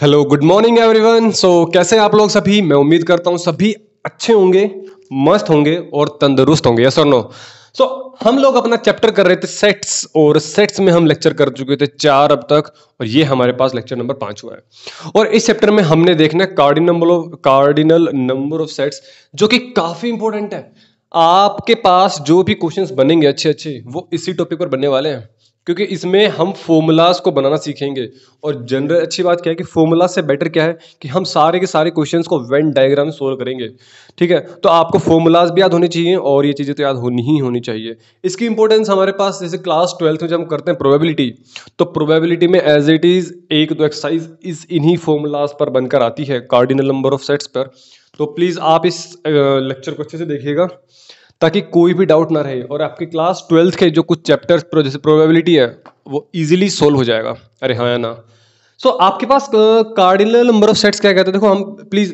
Hello good morning everyone so कैसे आप लोग सभी मैं उम्मीद करता हूँ सभी अच्छे होंगे मस्त होंगे और तंदुरुस्त होंगे यस और नो सो हम लोग अपना चैप्टर कर रहे थे सेट्स और सेट्स में हम लेक्चर कर चुके थे चार अब तक और ये हमारे पास लेक्चर नंबर पांच हुआ है और इस चैप्टर में हमने देखना है cardinal of cardinal number of sets जो कि काफ़ी इंपॉर्टेंट है आपके पास जो भी क्वेश्चंस बनेंगे अच्छे अच्छे वो इसी टॉपिक पर बनने वाले हैं क्योंकि इसमें हम फॉर्मूलाज को बनाना सीखेंगे और जनरल अच्छी बात क्या है कि फॉर्मूला से बेटर क्या है कि हम सारे के सारे क्वेश्चंस को वेन डायग्राम सोल्व करेंगे ठीक है तो आपको फॉर्मूलाज भी याद होने चाहिए और ये चीज़ें तो याद होनी ही होनी चाहिए इसकी इंपॉर्टेंस हमारे पास जैसे क्लास ट्वेल्थ में जब हम करते हैं प्रोबेबिलिटी तो प्रोबेबिलिटी में एज इट इज़ एक दो एक्सरसाइज इस इन्हीं फॉर्मूलाज पर बनकर आती है कार्डिनल नंबर ऑफ सेट्स पर तो प्लीज़ आप इस लेक्चर को अच्छे से देखिएगा ताकि कोई भी डाउट ना रहे और आपके क्लास ट्वेल्थ के जो कुछ चैप्टर्स जैसे प्रोबेबिलिटी है वो ईजिली सोल्व हो जाएगा अरे हाँ या ना सो so, आपके पास कार्डिनल नंबर ऑफ सेट्स क्या कहते हैं देखो हम प्लीज़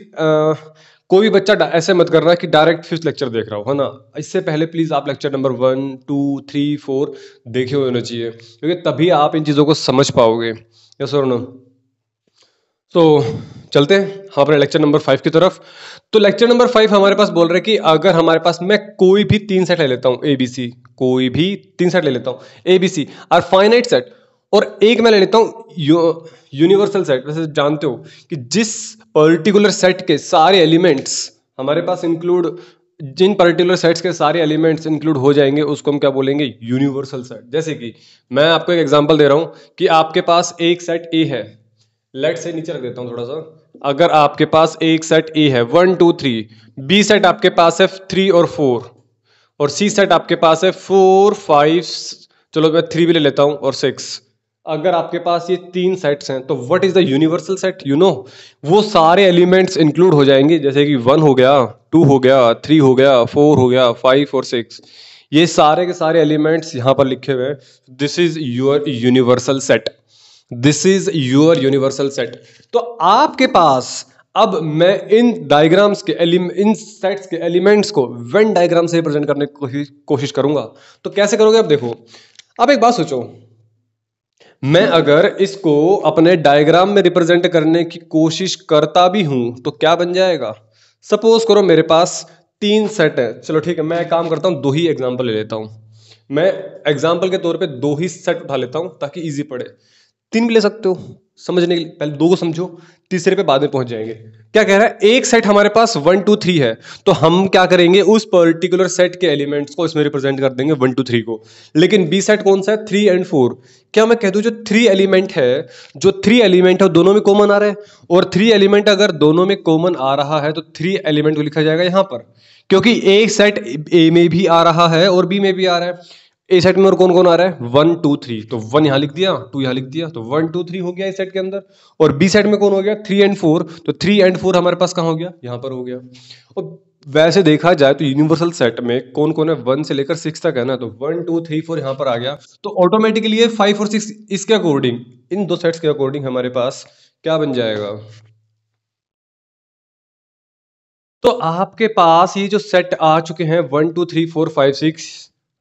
कोई भी बच्चा ऐसे मत कर रहा कि डायरेक्ट फिफ्थ लेक्चर देख रहा हो है ना इससे पहले प्लीज़ आप lecture number one two three four देखे हुए होना चाहिए क्योंकि तभी आप इन चीज़ों को समझ पाओगे यस और नो तो चलते हैं हम अपने लेक्चर नंबर फाइव की तरफ तो लेक्चर नंबर फाइव हमारे पास बोल रहे हैं कि अगर हमारे पास मैं कोई भी तीन सेट ले लेता हूँ ए बी सी कोई भी तीन सेट ले लेता हूँ A B C are finite set और एक मैं ले लेता हूँ यूनिवर्सल सेट वैसे जानते हो कि जिस पर्टिकुलर सेट के सारे एलिमेंट्स हमारे पास इंक्लूड जिन पर्टिकुलर सेट्स के सारे एलिमेंट्स इंक्लूड हो जाएंगे उसको हम क्या बोलेंगे यूनिवर्सल सेट जैसे कि मैं आपको एक एग्जांपल दे रहा हूँ कि आपके पास एक सेट ए है लेट से नीचे रख देता हूँ थोड़ा सा अगर आपके पास एक सेट ए है one two three B set आपके पास है थ्री और फोर और सी सेट आपके पास है फोर फाइव चलो मैं थ्री भी ले लेता हूँ और सिक्स अगर आपके पास ये तीन सेट्स हैं तो what is the universal set you know वो सारे एलिमेंट्स इंक्लूड हो जाएंगे जैसे कि वन हो गया टू हो गया थ्री हो गया फोर हो गया फाइव और सिक्स ये सारे के सारे एलिमेंट्स यहाँ पर लिखे हुए हैं this is your universal set this is your universal set तो आपके पास अब मैं इन डायग्राम्स के एलिमेंट इन सेट्स के एलिमेंट्स को वेन डायग्राम से रिप्रेजेंट करने की कोशिश कोशिश करूंगा तो कैसे करोगे अब देखो अब एक बात सोचो मैं अगर इसको अपने डायग्राम में रिप्रेजेंट करने की कोशिश करता भी हूं तो क्या बन जाएगा सपोज करो मेरे पास तीन सेट है चलो ठीक है मैं काम करता हूं दो ही एग्जाम्पल ले लेता हूं मैं एग्जाम्पल के तौर पे दो ही सेट उठा लेता हूं ताकि इजी पड़े तीन भी ले सकते हो समझने के लिए पहले दो को समझो तीसरे पे बाद में पहुंच जाएंगे क्या कह रहा है एक सेट हमारे पास वन टू थ्री है तो हम क्या करेंगे उस पर्टिकुलर सेट के एलिमेंट्स को इसमें रिप्रेजेंट कर देंगे वन टू थ्री को लेकिन बी सेट कौन सा है थ्री एंड फोर क्या मैं कह दू जो थ्री एलिमेंट है जो थ्री एलिमेंट है दोनों में कॉमन आ रहा है और थ्री एलिमेंट अगर दोनों में कॉमन आ रहा है तो थ्री एलिमेंट को लिखा जाएगा यहां पर क्योंकि एक सेट ए में भी आ रहा है और बी में भी आ रहा है ए सेट में और कौन कौन आ रहा है वन टू थ्री तो वन यहां लिख दिया टू यहां लिख दिया तो वन टू थ्री हो गया इस सेट के अंदर और बी सेट में कौन हो गया थ्री एंड फोर तो थ्री एंड फोर हमारे पास कहा हो गया यहां पर हो गया और वैसे देखा जाए तो यूनिवर्सल सेट में कौन कौन है वन से लेकर सिक्स तक है ना तो वन टू थ्री फोर यहां पर आ गया तो ऑटोमेटिकली ये फाइव और सिक्स इसके अकॉर्डिंग इन दो सेट्स के अकॉर्डिंग हमारे पास क्या बन जाएगा तो आपके पास ये जो सेट आ चुके हैं one two three four five six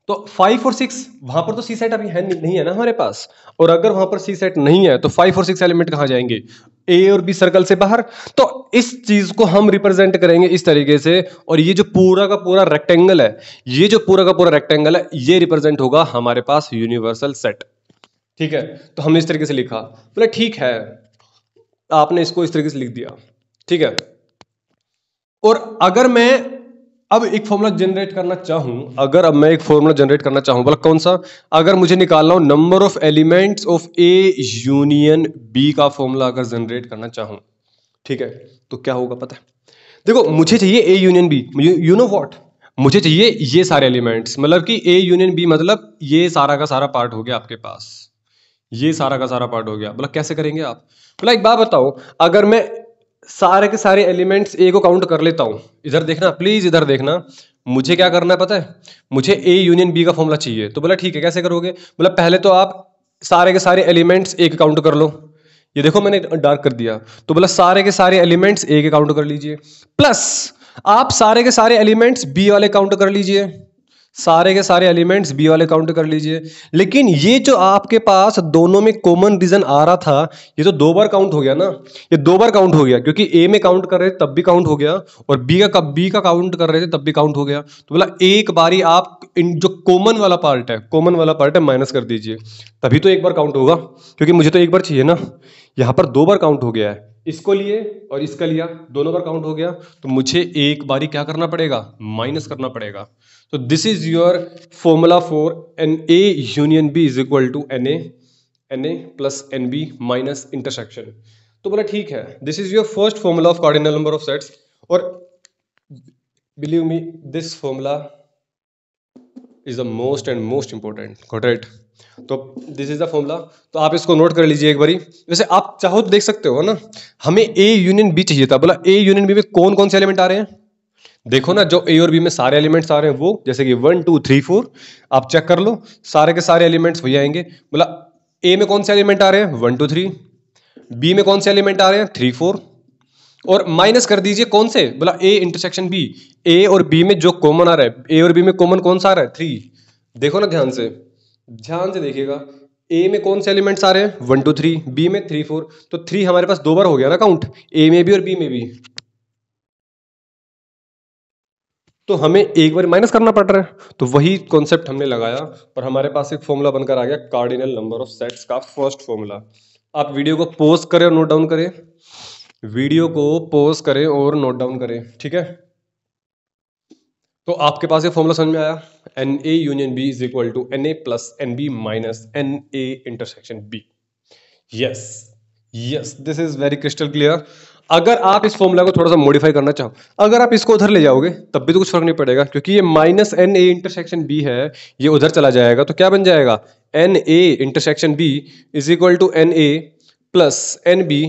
तो फाइव और सिक्स वहां पर तो सी सेट अभी है नहीं है ना हमारे पास और अगर वहां पर सी सेट नहीं है तो फाइव और सिक्स एलिमेंट कहां जाएंगे ए और बी सर्कल से बाहर तो इस चीज को हम रिप्रेजेंट करेंगे इस तरीके से और ये जो पूरा का पूरा रेक्टेंगल है ये जो पूरा का पूरा रेक्टेंगल है ये रिप्रेजेंट होगा हमारे पास यूनिवर्सल सेट ठीक है तो हमने इस तरीके से लिखा बोला ठीक है आपने इसको इस तरीके से लिख दिया ठीक है और अगर मैं अब एक फॉर्मूला जनरेट करना चाहूं अगर अब मैं एक फॉर्मूला जनरेट करना चाहूं बोला कौन सा अगर मुझे निकालना हो number of elements of A union B का फॉर्मूला अगर जनरेट करना चाहूं ठीक है तो क्या होगा पता है देखो मुझे चाहिए A union B you know what मुझे चाहिए ये सारे एलिमेंट्स मतलब कि ए यूनियन बी मतलब ये सारा का सारा पार्ट हो गया आपके पास ये सारा का सारा पार्ट हो गया बोला कैसे करेंगे आप बोला एक बात बताओ अगर मैं सारे के सारे एलिमेंट्स ए को काउंट कर लेता हूं इधर देखना प्लीज़ इधर देखना मुझे क्या करना है पता है मुझे ए यूनियन बी का फॉर्मूला चाहिए तो बोला ठीक है कैसे करोगे बोला पहले तो आप सारे के सारे एलिमेंट्स ए के काउंट कर लो ये देखो मैंने डार्क कर दिया तो बोला सारे के सारे एलिमेंट्स ए के काउंट कर लीजिए प्लस आप सारे के सारे एलिमेंट्स बी वाले काउंट कर लीजिए सारे के सारे एलिमेंट्स बी वाले काउंट कर लीजिए लेकिन ये जो आपके पास दोनों में कॉमन रीजन आ रहा था ये तो दो बार काउंट हो गया ना ये दो बार काउंट हो गया क्योंकि ए में काउंट कर रहे थे तब भी काउंट हो गया और बी का बी का काउंट कर रहे थे तब भी काउंट हो गया तो बोला एक बारी आप इन जो कॉमन वाला पार्ट है कॉमन वाला पार्ट है माइनस कर दीजिए तभी तो एक बार काउंट होगा क्योंकि मुझे तो एक बार चाहिए ना यहाँ पर दो बार काउंट हो गया है इसको लिए और इसका लिया दोनों पर काउंट हो गया तो मुझे एक बारी क्या करना पड़ेगा माइनस करना पड़ेगा तो this is your formula for n A union B is equal to n A n A plus n B minus intersection तो बोला ठीक है this is your first formula of cardinal number of sets और believe me this formula is the most and most important Got right तो this is the formula तो आप इसको note कर लीजिए एक बारी वैसे आप चाहो तो देख सकते हो ना हमें ए यूनियन बी चाहिए था बोला ए यूनियन बी में कौन कौन से एलिमेंट आ रहे हैं देखो ना जो ए और बी में सारे एलिमेंट्स आ रहे हैं वो जैसे कि वन टू थ्री फोर आप चेक कर लो सारे के सारे एलिमेंट्स वही आएंगे बोला ए में कौन से एलिमेंट आ रहे हैं वन टू थ्री बी में कौन से एलिमेंट आ रहे हैं थ्री फोर और माइनस कर दीजिए कौन से बोला ए इंटरसेक्शन बी ए और बी में जो कॉमन आ रहा है ए और बी में कॉमन कौन सा आ रहा है थ्री देखो ना ध्यान से ध्यान से देखिएगा ए में कौन से एलिमेंट्स आ रहे हैं वन टू थ्री बी में थ्री फोर तो थ्री हमारे पास दो बार हो गया ना काउंट ए में भी और बी में भी तो हमें एक बार माइनस करना पड़ रहा है तो वही कॉन्सेप्ट हमने लगाया और हमारे पास एक फॉर्मूला बनकर आ गया कार्डिनल नंबर ऑफ सेट्स का फर्स्ट फॉर्मूला आप वीडियो को पोज करें और नोट डाउन करें वीडियो को पोज करें और नोट डाउन करें ठीक है तो आपके पास ये फॉर्मूला समझ में आया n A union B is equal to n A plus n B minus n A intersection B yes yes this is very crystal clear अगर आप इस फॉर्मूला को थोड़ा सा मॉडिफाई करना चाहो अगर आप इसको उधर ले जाओगे तब भी तो कुछ फर्क नहीं पड़ेगा क्योंकि ये minus n A intersection B है ये उधर चला जाएगा तो क्या बन जाएगा n A intersection B is equal to n A plus n B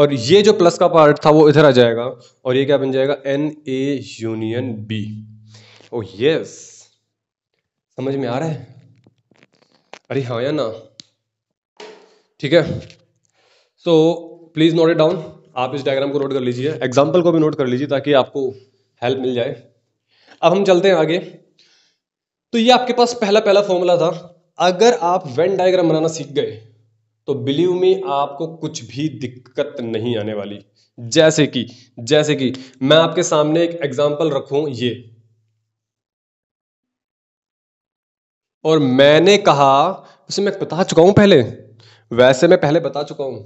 और ये जो प्लस का पार्ट था वो इधर आ जाएगा और ये क्या बन जाएगा n A union B oh oh, yes समझ में आ रहा है अरे हाँ या ना ठीक है so please note it down आप इस डायग्राम को नोट कर लीजिए एग्जाम्पल को भी नोट कर लीजिए ताकि आपको हेल्प मिल जाए अब हम चलते हैं आगे तो ये आपके पास पहला पहला फॉर्मूला था अगर आप वेन डायग्राम बनाना सीख गए तो बिलीव मी आपको कुछ भी दिक्कत नहीं आने वाली जैसे कि जैसे कि मैं आपके सामने एक एग्जाम्पल रखूं ये और मैंने कहा उसे मैं बता चुका हूं पहले वैसे मैं पहले बता चुका हूं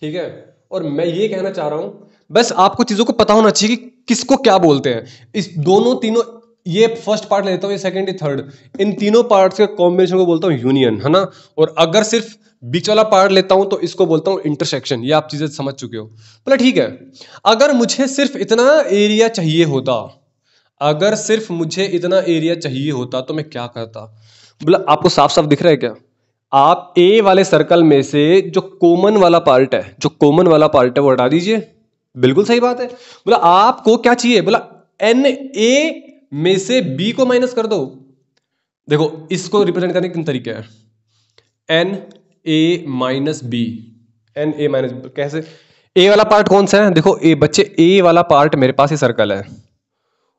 ठीक है और मैं ये कहना चाह रहा हूं बस आपको चीज़ों को पता होना चाहिए कि किसको क्या बोलते हैं इस दोनों तीनों ये फर्स्ट पार्ट लेता हूँ ये सेकंड थर्ड इन तीनों पार्ट्स के कॉम्बिनेशन को बोलता हूँ यूनियन है ना और अगर सिर्फ बीच वाला पार्ट लेता हूं तो इसको बोलता हूं इंटरसेक्शन ये आप चीज़ें समझ चुके हो बोला ठीक है अगर मुझे सिर्फ इतना एरिया चाहिए होता अगर सिर्फ मुझे इतना एरिया चाहिए होता तो मैं क्या करता मतलब आपको साफ साफ दिख रहा है क्या आप ए वाले सर्कल में से जो कॉमन वाला पार्ट है जो कॉमन वाला पार्ट है वो हटा दीजिए बिल्कुल सही बात है बोला आपको क्या चाहिए बोला एन ए में से बी को माइनस कर दो देखो इसको रिप्रेजेंट करने के किन तरीके हैं n A minus B n A minus कैसे ए वाला पार्ट कौन सा है देखो ए बच्चे ए वाला पार्ट मेरे पास ही सर्कल है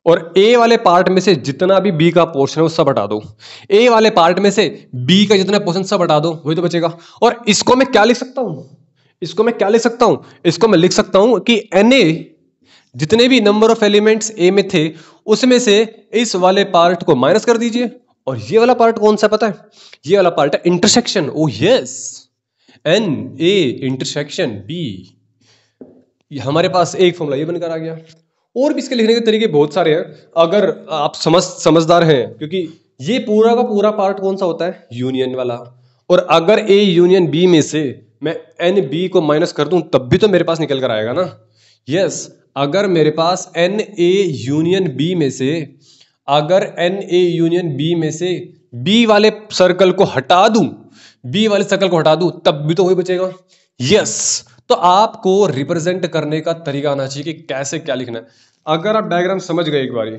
और ए वाले पार्ट में से जितना भी बी का पोर्शन है वो सब हटा दो ए वाले पार्ट में से बी का जितना पोर्शन सब हटा दो वही तो बचेगा और इसको मैं क्या लिख सकता हूं इसको मैं क्या लिख सकता हूं इसको मैं लिख सकता हूं कि एन ए जितने भी नंबर ऑफ एलिमेंट्स ए में थे उसमें से इस वाले पार्ट को माइनस कर दीजिए और ये वाला पार्ट कौन सा पता है ये वाला पार्ट है intersection oh yes n A intersection B हमारे पास एक फॉर्मूला ये बनकर आ गया और भी इसके लिखने के तरीके बहुत सारे हैं अगर आप समझ समझदार हैं क्योंकि ये पूरा का पूरा पार्ट कौन सा होता है यूनियन वाला और अगर ए यूनियन बी में से मैं एन बी को माइनस कर दूं तब भी तो मेरे पास निकल कर आएगा ना यस अगर मेरे पास एन ए यूनियन बी में से अगर एन ए यूनियन बी में से बी वाले सर्कल को हटा दूं बी वाले सर्कल को हटा दूं तब भी तो वही बचेगा यस तो आपको रिप्रेजेंट करने का तरीका आना चाहिए कि कैसे क्या लिखना है अगर आप डायग्राम समझ गए एक बार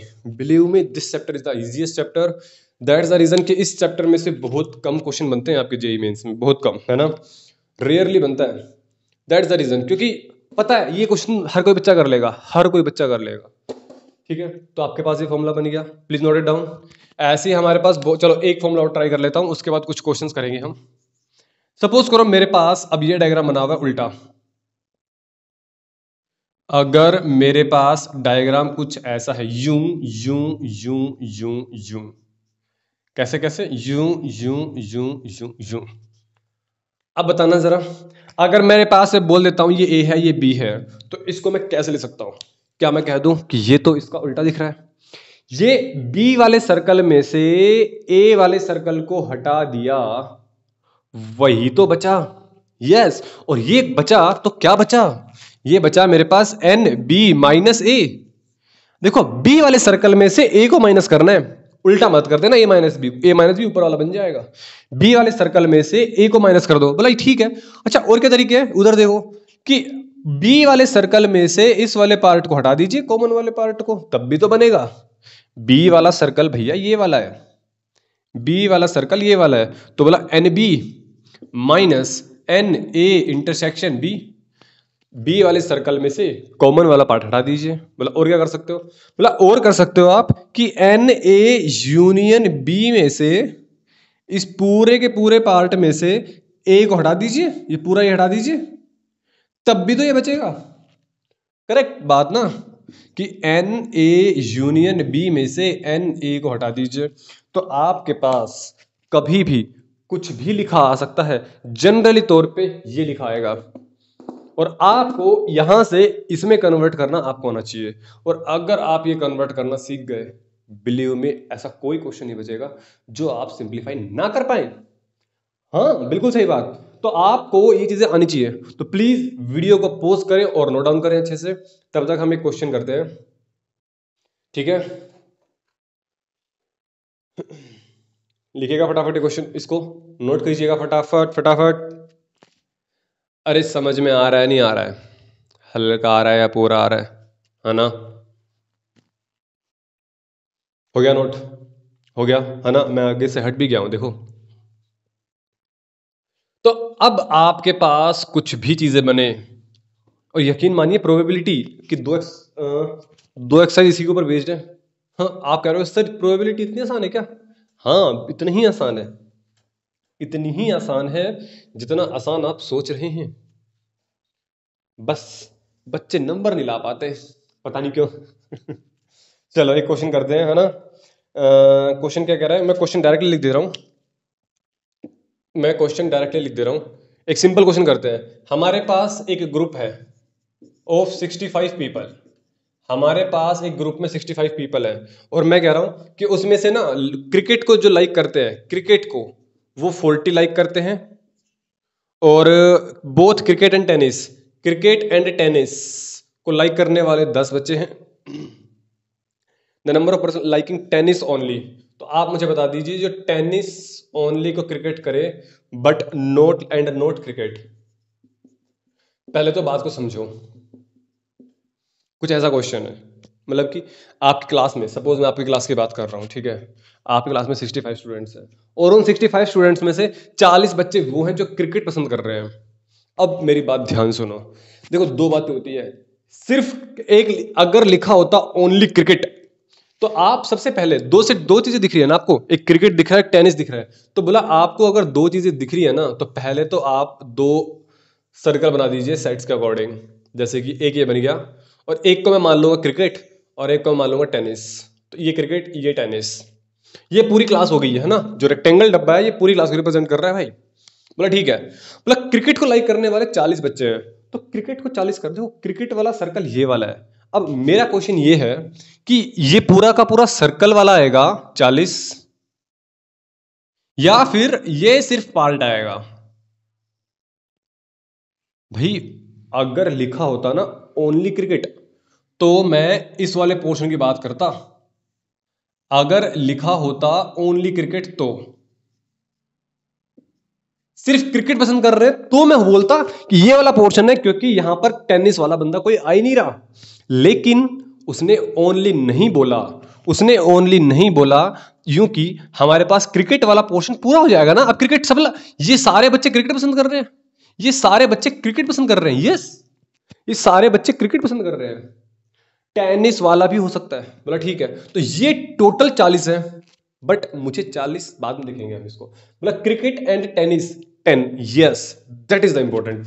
believe me this chapter is the easiest chapter that is the reason कि इस चैप्टर में से बहुत कम क्वेश्चन बनते हैं आपके जेई मेन्स e e में बहुत कम है ना रेयरली बनता है दैट इज द रीजन क्योंकि पता है ये क्वेश्चन हर कोई बच्चा कर लेगा हर कोई बच्चा कर लेगा ठीक है तो आपके पास ये फॉर्मूला बन गया प्लीज नोट इट डाउन ऐसे ही हमारे पास चलो एक फॉर्मूला और ट्राई कर लेता हूँ उसके बाद कुछ क्वेश्चन करेंगे हम सपोज करो मेरे पास अब ये डायग्राम बना हुआ है उल्टा अगर मेरे पास डायग्राम कुछ ऐसा है यूं यूं यूं यूं यूं कैसे कैसे यूं यूं यूं यूं यूं अब बताना ज़रा अगर मेरे पास बोल देता हूं ये ए है ये बी है तो इसको मैं कैसे ले सकता हूं क्या मैं कह दूं कि ये तो इसका उल्टा दिख रहा है ये बी वाले सर्कल में से ए वाले सर्कल को हटा दिया वही तो बचा यस और ये बचा तो क्या बचा ये बचा मेरे पास एन बी माइनस ए देखो बी वाले सर्कल में से ए को माइनस करना है उल्टा मत कर देना A minus B A minus B ऊपर वाला बन जाएगा बी वाले सर्कल में से ए को माइनस कर दो बोला ठीक है अच्छा और क्या तरीके है उधर देखो कि बी वाले सर्कल में से इस वाले पार्ट को हटा दीजिए कॉमन वाले पार्ट को तब भी तो बनेगा बी वाला सर्कल भैया ये वाला है बी वाला सर्कल ये वाला है तो बोला n B minus n A intersection B B वाले सर्कल में से कॉमन वाला पार्ट हटा दीजिए मतलब और क्या कर सकते हो बोला मतलब और कर सकते हो आप कि एन ए यूनियन बी में से इस पूरे के पूरे पार्ट में से ए को हटा दीजिए ये पूरा ये हटा दीजिए तब भी तो ये बचेगा करेक्ट बात ना कि एन ए यूनियन बी में से एन ए को हटा दीजिए तो आपके पास कभी भी कुछ भी लिखा आ सकता है जनरली तौर पे ये लिखा आएगा और आपको यहां से इसमें कन्वर्ट करना आपको आना चाहिए और अगर आप ये कन्वर्ट करना सीख गए बिलीव में ऐसा कोई क्वेश्चन नहीं बचेगा जो आप सिंप्लीफाई ना कर पाए हाँ बिल्कुल सही बात तो आपको ये चीज़ें आनी चाहिए तो प्लीज़ वीडियो को पोस्ट करें और नोट डाउन करें अच्छे से तब तक हम एक क्वेश्चन करते हैं ठीक है लिखिएगा फटाफट क्वेश्चन इसको नोट कीजिएगा फटाफट फटाफट अरे समझ में आ रहा है नहीं आ रहा है हल्का आ रहा है या पूरा आ रहा है है ना हो गया नोट हो गया है ना मैं आगे से हट भी गया हूं देखो तो अब आपके पास कुछ भी चीजें बने और यकीन मानिए प्रोबेबिलिटी कि दो एक्स दो एक्साइज इसी के ऊपर बेस्ड है हाँ आप कह रहे हो सर प्रोबेबिलिटी इतनी आसान है क्या हाँ इतनी ही आसान है इतनी ही आसान है जितना आसान आप सोच रहे हैं बस बच्चे नंबर नहीं ला पाते पता नहीं क्यों चलो एक क्वेश्चन करते हैं है ना क्वेश्चन क्या कह रहा है मैं क्वेश्चन डायरेक्टली लिख दे रहा हूँ मैं क्वेश्चन डायरेक्टली लिख दे रहा हूँ एक सिंपल क्वेश्चन करते हैं हमारे पास एक ग्रुप है ऑफ सिक्सटी फाइव पीपल हमारे पास एक ग्रुप में सिक्सटी फाइव पीपल है और मैं कह रहा हूँ कि उसमें से ना क्रिकेट को जो लाइक करते हैं क्रिकेट को वो फोर्टी लाइक करते हैं और both cricket and tennis cricket and tennis को लाइक करने वाले दस बच्चे हैं the number of person liking tennis only तो आप मुझे बता दीजिए जो टेनिस ओनली को क्रिकेट करे but not and not cricket पहले तो बात को समझो कुछ ऐसा क्वेश्चन है मतलब कि आपकी क्लास में सपोज मैं आपकी क्लास की बात कर रहा हूँ ठीक है आपकी क्लास में सिक्सटी फाइव स्टूडेंट्स हैं और उन सिक्सटी फाइव स्टूडेंट्स में से चालीस बच्चे वो हैं जो क्रिकेट पसंद कर रहे हैं अब मेरी बात ध्यान सुनो देखो दो बातें होती है सिर्फ एक अगर लिखा होता ओनली क्रिकेट तो आप सबसे पहले दो से दो चीजें दिख रही है ना आपको एक क्रिकेट दिख रहा है टेनिस दिख रहा है तो बोला आपको अगर दो चीजें दिख रही है ना तो पहले तो आप दो सर्कल बना दीजिए सेट्स के अकॉर्डिंग जैसे कि एक ये बन गया और एक को मैं मान लूंगा क्रिकेट और एक को मान लूँगा टेनिस तो ये क्रिकेट ये टेनिस ये पूरी क्लास हो गई है ना जो रेक्टेंगल डब्बा है ये पूरी क्लास को रिप्रेजेंट कर रहा है भाई बोला ठीक है बोला क्रिकेट को लाइक करने वाले चालीस बच्चे हैं तो क्रिकेट को चालीस कर दो क्रिकेट वाला सर्कल ये वाला है अब मेरा क्वेश्चन ये है कि ये पूरा का पूरा सर्कल वाला आएगा चालीस या फिर ये सिर्फ पार्ट आएगा भाई अगर लिखा होता ना ओनली क्रिकेट तो मैं इस वाले पोर्शन की बात करता अगर लिखा होता ओनली क्रिकेट तो सिर्फ क्रिकेट पसंद कर रहे तो मैं बोलता कि ये वाला पोर्शन है क्योंकि यहां पर टेनिस वाला बंदा कोई आ ही नहीं रहा लेकिन उसने ओनली नहीं बोला उसने ओनली नहीं बोला क्योंकि हमारे पास क्रिकेट वाला पोर्शन पूरा हो जाएगा ना अब क्रिकेट सब ये सारे बच्चे क्रिकेट पसंद कर रहे हैं ये सारे बच्चे क्रिकेट पसंद कर रहे हैं यस ये सारे बच्चे क्रिकेट पसंद कर रहे हैं टेनिस वाला भी हो सकता है बोला ठीक है तो ये टोटल चालीस है बट मुझे चालीस बाद में देखेंगे हम इसको बोला cricket and tennis ten yes that is the important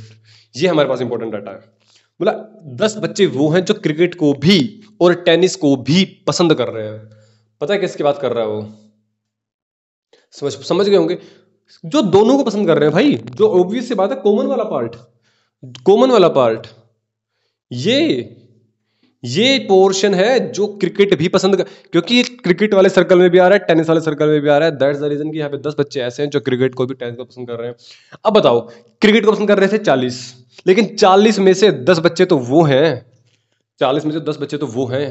ये हमारे पास इंपॉर्टेंट डाटा है बोला दस बच्चे वो हैं जो क्रिकेट को भी और टेनिस को भी पसंद कर रहे हैं पता है किसकी बात कर रहा है वो समझ समझ गए होंगे जो दोनों को पसंद कर रहे हैं भाई जो ऑब्वियस सी बात है कॉमन वाला पार्ट कॉमन वाला पार्ट ये ये पोर्शन है जो क्रिकेट भी पसंद कर क्योंकि क्रिकेट वाले सर्कल में भी आ रहा है टेनिस वाले सर्कल में भी आ रहा है दैट्स द रीजन कि यहाँ पे दस बच्चे ऐसे हैं जो क्रिकेट को भी टेनिस को पसंद कर रहे हैं अब बताओ क्रिकेट को पसंद कर रहे थे चालीस लेकिन चालीस में से दस बच्चे तो वो हैं चालीस में से दस बच्चे तो वो हैं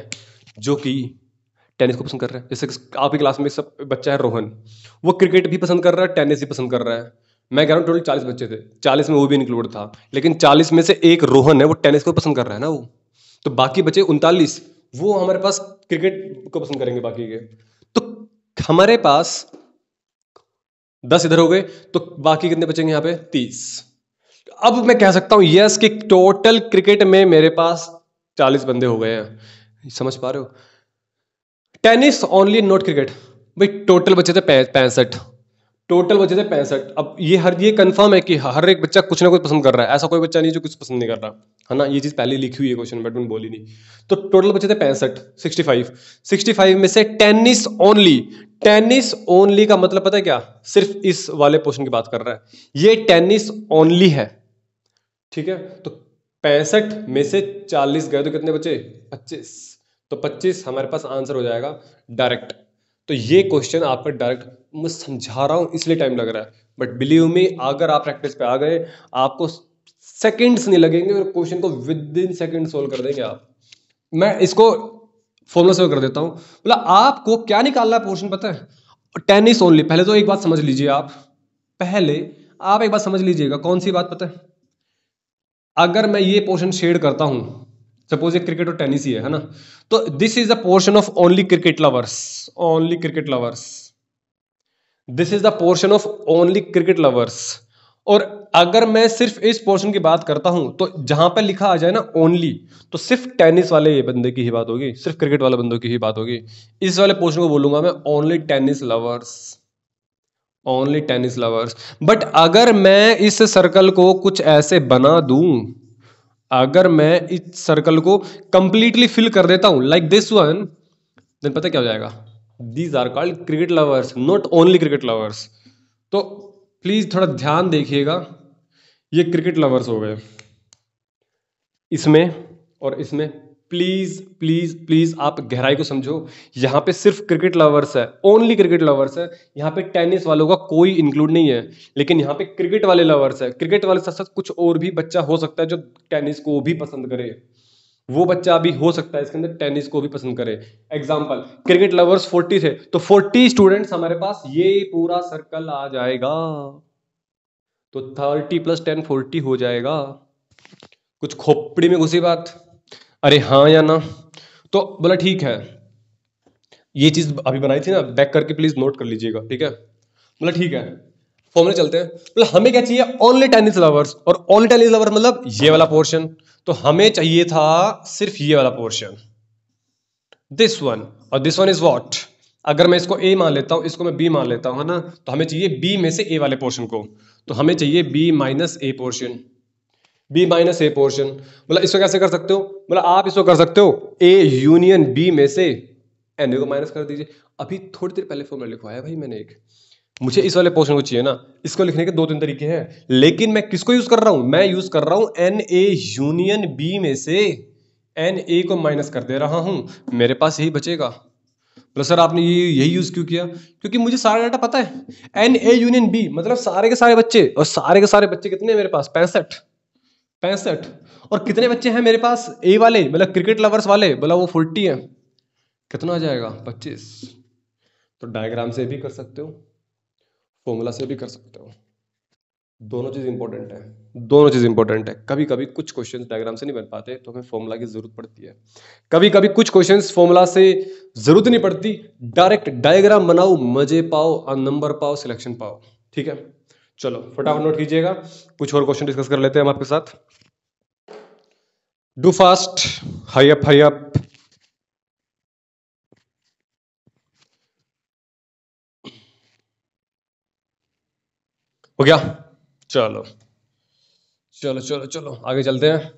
जो कि टेनिस को पसंद कर रहे हैं जैसे आपकी क्लास में सब बच्चा है रोहन वो क्रिकेट भी पसंद कर रहा है टेनिस भी पसंद कर रहा है मैं कह रहा हूँ टोटल चालीस बच्चे थे चालीस में वो भी इंक्लूड था लेकिन चालीस में से एक रोहन है वो टेनिस को पसंद कर रहा है ना वो तो बाकी बचे उनतालीस वो हमारे पास क्रिकेट को पसंद करेंगे बाकी के तो हमारे पास दस इधर हो गए तो बाकी कितने बचेंगे यहां पे तीस अब मैं कह सकता हूं यस कि टोटल क्रिकेट में मेरे पास चालीस बंदे हो गए हैं समझ पा रहे हो टेनिस ओनली नॉट क्रिकेट भाई टोटल बचे थे पैंसठ टोटल बच्चे थे पैंसठ अब ये हर ये कंफर्म है कि हर एक बच्चा कुछ ना कुछ पसंद कर रहा है ऐसा कोई बच्चा नहीं जो कुछ पसंद नहीं कर रहा है ना ये चीज़ पहले लिखी हुई है क्वेश्चन बट मैंने बोली नहीं तो टोटल बच्चे थे पैंसठ सिक्सटी फाइव सिक्सटी फाइव में से टेनिस ओनली टेनिस ओनली का मतलब पता है क्या सिर्फ इस वाले पोर्शन की बात कर रहा है ये टेनिस ओनली है ठीक है तो पैंसठ में से चालीस गए तो कितने बचे पच्चीस तो पच्चीस हमारे पास आंसर हो जाएगा डायरेक्ट तो ये क्वेश्चन आपका डायरेक्ट मैं समझा रहा हूँ इसलिए टाइम लग रहा है बट बिलीव मी अगर आप प्रैक्टिस पे आ गए आपको सेकेंड्स नहीं लगेंगे और क्वेश्चन को विद इन सेकेंड सोल्व कर देंगे आप मैं इसको फॉर्मुला सोल्व कर देता हूँ मतलब आपको क्या निकालना है पोर्शन पता है टेनिस ओनली पहले तो एक बात समझ लीजिए आप पहले आप एक बात समझ लीजिएगा कौन सी बात पता है अगर मैं ये पोर्शन शेड करता हूँ सपोज ये क्रिकेट और टेनिस ही है, है ना तो this is the portion of only cricket lovers only cricket lovers this is the portion of only cricket lovers और अगर मैं सिर्फ इस पोर्शन की बात करता हूं तो जहां पर लिखा आ जाए ना ओनली तो सिर्फ टेनिस वाले ये बंदे की ही बात होगी सिर्फ क्रिकेट वाले बंदों की ही बात होगी इस वाले पोर्शन को बोलूंगा मैं only tennis lovers only tennis lovers but अगर मैं इस सर्कल को कुछ ऐसे बना दू अगर मैं इस सर्कल को कंप्लीटली फिल कर देता हूं लाइक दिस वन देन पता क्या हो जाएगा these are called cricket lovers not only cricket lovers तो प्लीज़ थोड़ा ध्यान देखिएगा ये क्रिकेट लवर्स हो गए इसमें और इसमें प्लीज़ प्लीज़ प्लीज़ आप गहराई को समझो यहां पे सिर्फ क्रिकेट लवर्स है ओनली क्रिकेट लवर्स है यहां पे टेनिस वालों का कोई इंक्लूड नहीं है लेकिन यहां पे क्रिकेट वाले लवर्स है क्रिकेट वाले साथ साथ कुछ और भी बच्चा हो सकता है जो टेनिस को भी पसंद करे वो बच्चा अभी हो सकता है इसके अंदर टेनिस को भी पसंद करे एग्जाम्पल क्रिकेट लवर्स फोर्टी थे तो फोर्टी स्टूडेंट्स हमारे पास ये पूरा सर्कल आ जाएगा तो थर्टी प्लस टेन फोर्टी हो जाएगा कुछ खोपड़ी में घुसी बात अरे हाँ या ना तो बोला ठीक है ये चीज अभी बनाई थी ना बैक करके प्लीज नोट कर लीजिएगा ठीक है बोला ठीक है फॉर्मुले चलते हैं मतलब हमें क्या चाहिए ओनली टेनिस लवर्स और ओनली टेनिस लवर मतलब ये वाला पोर्शन तो हमें चाहिए था सिर्फ ये वाला पोर्शन दिस वन और दिस वन इज वॉट अगर मैं इसको ए मान लेता हूं इसको मैं बी मान लेता हूं है ना तो हमें चाहिए बी में से ए वाले पोर्शन को तो हमें चाहिए B minus A portion B minus A portion मतलब इसको कैसे कर सकते हो मतलब आप इसको कर सकते हो ए यूनियन बी में से एन ए को माइनस कर दीजिए अभी थोड़ी देर पहले फॉर्मूला लिखवाया भाई मैंने एक मुझे इस वाले पोर्शन को चाहिए ना इसको लिखने के दो तीन तरीके हैं लेकिन मैं किसको यूज कर रहा हूं मैं यूज कर रहा हूं एन ए यूनियन बी में से एन ए को माइनस कर दे रहा हूं मेरे पास यही बचेगा बोला सर आपने ये यही यूज क्यों किया क्योंकि मुझे सारा डाटा पता है एन ए यूनियन बी मतलब सारे के सारे बच्चे और सारे के सारे बच्चे कितने मेरे पास पैंसठ पैंसठ और कितने बच्चे हैं मेरे पास ए वाले मतलब क्रिकेट लवर्स वाले बोला मतलब वो फोर्टी है कितना आ जाएगा पच्चीस तो डायग्राम से भी कर सकते हो फॉर्मूला से भी कर सकते हो दोनों चीज़ इंपॉर्टेंट है दोनों चीज़ इंपॉर्टेंट है कभी कभी कुछ क्वेश्चन डायग्राम से नहीं बन पाते तो हमें फॉर्मूला की जरूरत पड़ती है कभी कभी कुछ क्वेश्चन फॉर्मूला से जरूरत नहीं पड़ती डायरेक्ट डायग्राम बनाओ मजे पाओ नंबर पाओ सिलेक्शन पाओ ठीक है चलो फटाफट नोट कीजिएगा कुछ और क्वेश्चन डिस्कस कर लेते हैं हम आपके साथ do fast hurry up hurry up हो गया चलो चलो चलो चलो आगे चलते हैं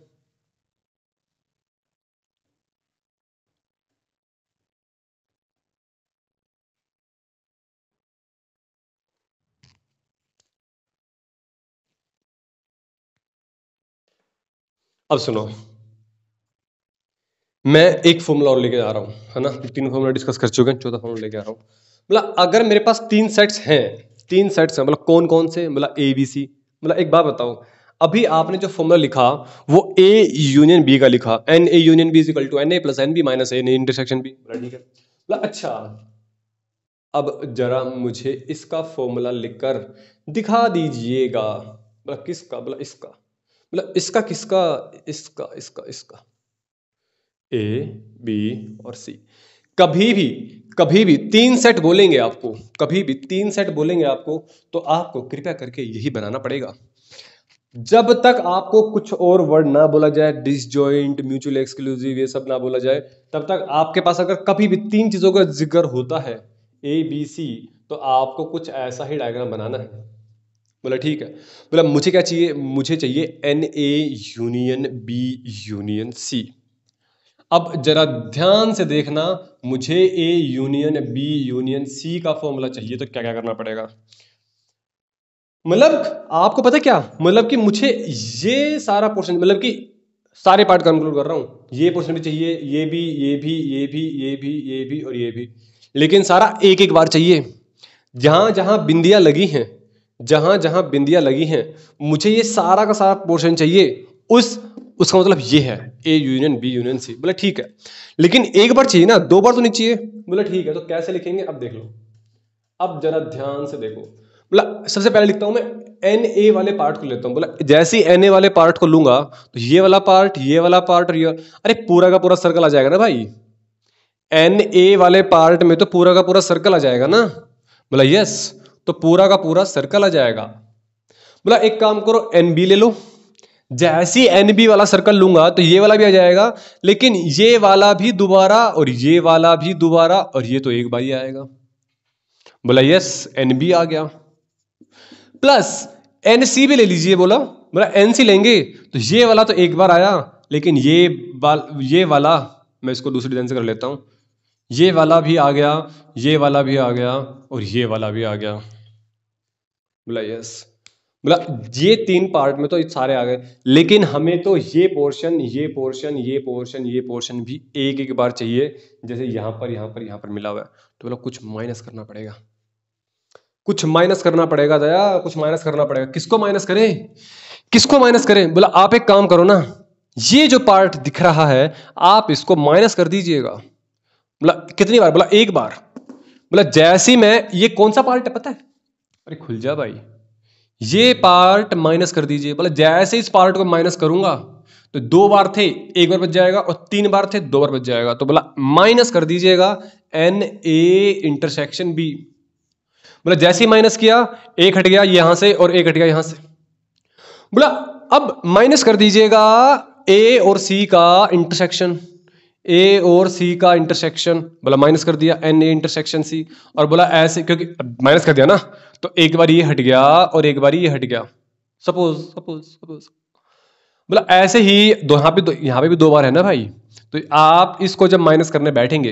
अब सुनो मैं एक फॉर्मूला और लेके आ रहा हूं है ना तीन फॉर्मूला डिस्कस कर चुके हैं चौथा फॉर्मूला लेके आ रहा हूं मतलब अगर मेरे पास तीन सेट्स हैं तीन सेट्स हैं मतलब कौन कौन से मतलब ए बी सी मतलब एक बात बताओ अभी आपने जो फॉर्मूला लिखा वो ए यूनियन बी का लिखा n A union B is equal to n A plus n B minus n intersection B मतलब अच्छा अब जरा मुझे इसका फॉर्मूला लिखकर दिखा दीजिएगा मतलब किसका मतलब इसका मतलब इसका किसका इसका इसका इसका ए बी और सी कभी भी कभी भी तीन सेट बोलेंगे आपको कभी भी तीन सेट बोलेंगे आपको तो आपको कृपया करके यही बनाना पड़ेगा जब तक आपको कुछ और वर्ड ना बोला जाए डिसजॉइंट म्यूचुअल एक्सक्लूसिव ये सब ना बोला जाए तब तक आपके पास अगर कभी भी तीन चीज़ों का जिक्र होता है ए बी सी तो आपको कुछ ऐसा ही डायग्राम बनाना है बोला ठीक है बोला मुझे क्या चाहिए मुझे चाहिए n A union B union C अब जरा ध्यान से देखना मुझे A union B union C का फॉर्मूला चाहिए तो क्या क्या करना पड़ेगा मतलब आपको पता क्या मतलब कि मुझे ये सारा पोर्शन मतलब कि सारे पार्ट कंक्लूड कर रहा हूं ये पोर्शन भी चाहिए ये भी ये भी ये भी ये भी ये भी और ये भी लेकिन सारा एक एक बार चाहिए जहां जहां बिंदिया लगी हैं जहां जहां बिंदियां लगी हैं मुझे ये सारा का सारा पोर्शन चाहिए उस उसका मतलब ये है A union B union C बोला ठीक है लेकिन एक बार चाहिए ना दो बार तो नहीं चाहिए बोला ठीक है तो कैसे लिखेंगे अब देख लो अब जरा ध्यान से देखो बोला सबसे पहले लिखता हूं मैं एन ए वाले पार्ट को लेता हूं बोला जैसे ही एन ए वाले पार्ट को लूंगा तो ये वाला पार्ट ये वाला पार्ट और ये अरे पूरा का पूरा सर्कल आ जाएगा ना भाई एन ए वाले पार्ट में तो पूरा का पूरा सर्कल आ जाएगा ना बोला यस तो पूरा का पूरा सर्कल आ जाएगा बोला एक काम करो एन बी ले लो जैसी एन बी वाला सर्कल लूंगा तो ये वाला भी आ जाएगा लेकिन ये वाला भी दोबारा और ये वाला भी दोबारा और ये तो एक बार ही आएगा बोला यस एन बी आ गया प्लस एन सी भी ले लीजिए बोला बोला एन सी लेंगे तो ये वाला तो एक बार आया लेकिन ये वाल ये वाला मैं इसको दूसरी डिजाइन से कर लेता हूं ये वाला भी आ गया ये वाला भी आ गया और ये वाला भी आ गया बोला यस मतलब ये तीन पार्ट में तो सारे आ गए लेकिन हमें तो ये पोर्शन ये पोर्शन ये पोर्शन ये पोर्शन भी एक एक बार चाहिए जैसे यहाँ पर यहाँ पर यहाँ पर मिला हुआ है तो मतलब कुछ माइनस करना पड़ेगा कुछ माइनस करना पड़ेगा दया कुछ माइनस करना पड़ेगा किसको माइनस करें किसको माइनस करें बोला आप एक काम करो ना ये जो पार्ट दिख रहा है आप इसको माइनस कर दीजिएगा बोला कितनी बार बोला एक बार बोला जैसी मैं ये कौन सा पार्ट है पता है अरे खुल जा भाई ये पार्ट माइनस कर दीजिए बोले जैसे इस पार्ट को माइनस करूंगा तो दो बार थे एक बार बच जाएगा और तीन बार थे दो बार बच जाएगा तो बोला माइनस कर दीजिएगा एन ए इंटरसेक्शन बी बोला जैसे ही माइनस किया एक हट गया यहां से और एक हट गया यहां से बोला अब माइनस कर दीजिएगा ए और सी का इंटरसेक्शन ए और सी का इंटरसेक्शन बोला माइनस कर दिया एन ए इंटरसेक्शन सी और बोला ऐसे क्योंकि माइनस कर दिया ना तो एक बार ये हट गया और एक बार ये हट गया सपोज सपोज सपोज बोला ऐसे ही दो यहाँ पे दो यहाँ पे भी दो बार है ना भाई तो आप इसको जब माइनस करने बैठेंगे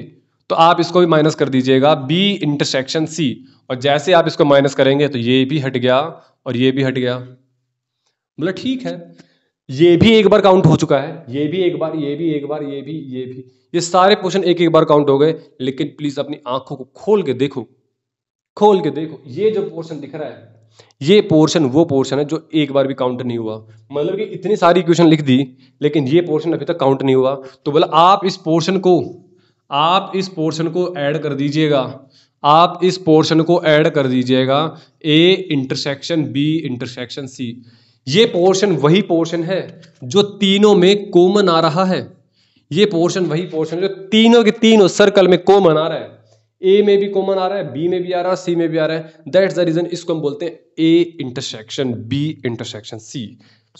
तो आप इसको भी माइनस कर दीजिएगा बी इंटरसेक्शन सी और जैसे आप इसको माइनस करेंगे तो ये भी हट गया और ये भी हट गया बोला ठीक है ये भी एक बार काउंट हो चुका है ये भी एक बार ये भी एक बार ये भी ये भी ये सारे क्वेश्चन एक एक बार काउंट हो गए लेकिन प्लीज़ अपनी आंखों को खोल के देखो खोल के देखो ये जो पोर्शन दिख रहा है ये पोर्शन वो पोर्शन है जो एक बार भी काउंट नहीं हुआ मतलब कि इतनी सारी इक्वेशन लिख दी लेकिन ये पोर्शन अभी तक काउंट नहीं हुआ तो बोला आप इस पोर्शन को आप इस पोर्शन को ऐड कर दीजिएगा आप इस पोर्शन को ऐड कर दीजिएगा A intersection B intersection C ये पोर्शन वही पोर्शन है जो तीनों में कोमन आ रहा है ये पोर्शन वही पोर्शन जो तीनों के तीनों सर्कल में कोमन आ रहा है ए में भी कॉमन आ रहा है बी में भी आ रहा है सी में भी आ रहा है दैट द रीजन इसको हम बोलते हैं A intersection B intersection C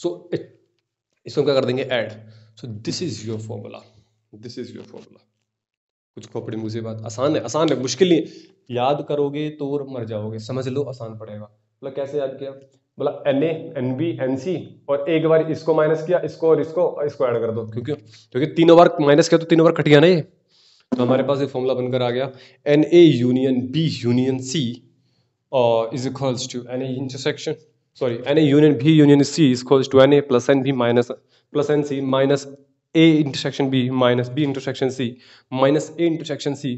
so इसको हम क्या कर देंगे add so this is your formula this is your formula कुछ खोपड़ी मुझे बात आसान है आसान है मुश्किल नहीं याद करोगे तो और मर जाओगे समझ लो आसान पड़ेगा मतलब कैसे याद किया बोला n A n B n C और एक बार इसको माइनस किया इसको और इसको इसको ऐड कर दो क्योंकि क्योंकि तीनों बार माइनस किया तो तीनों बार कट गया ना ये तो हमारे पास एक फॉर्मूला बनकर आ गया n A union B union C is equals to n A intersection sorry n A union B union C is equals to n A plus n B minus plus n C minus A intersection B minus B intersection C minus A intersection C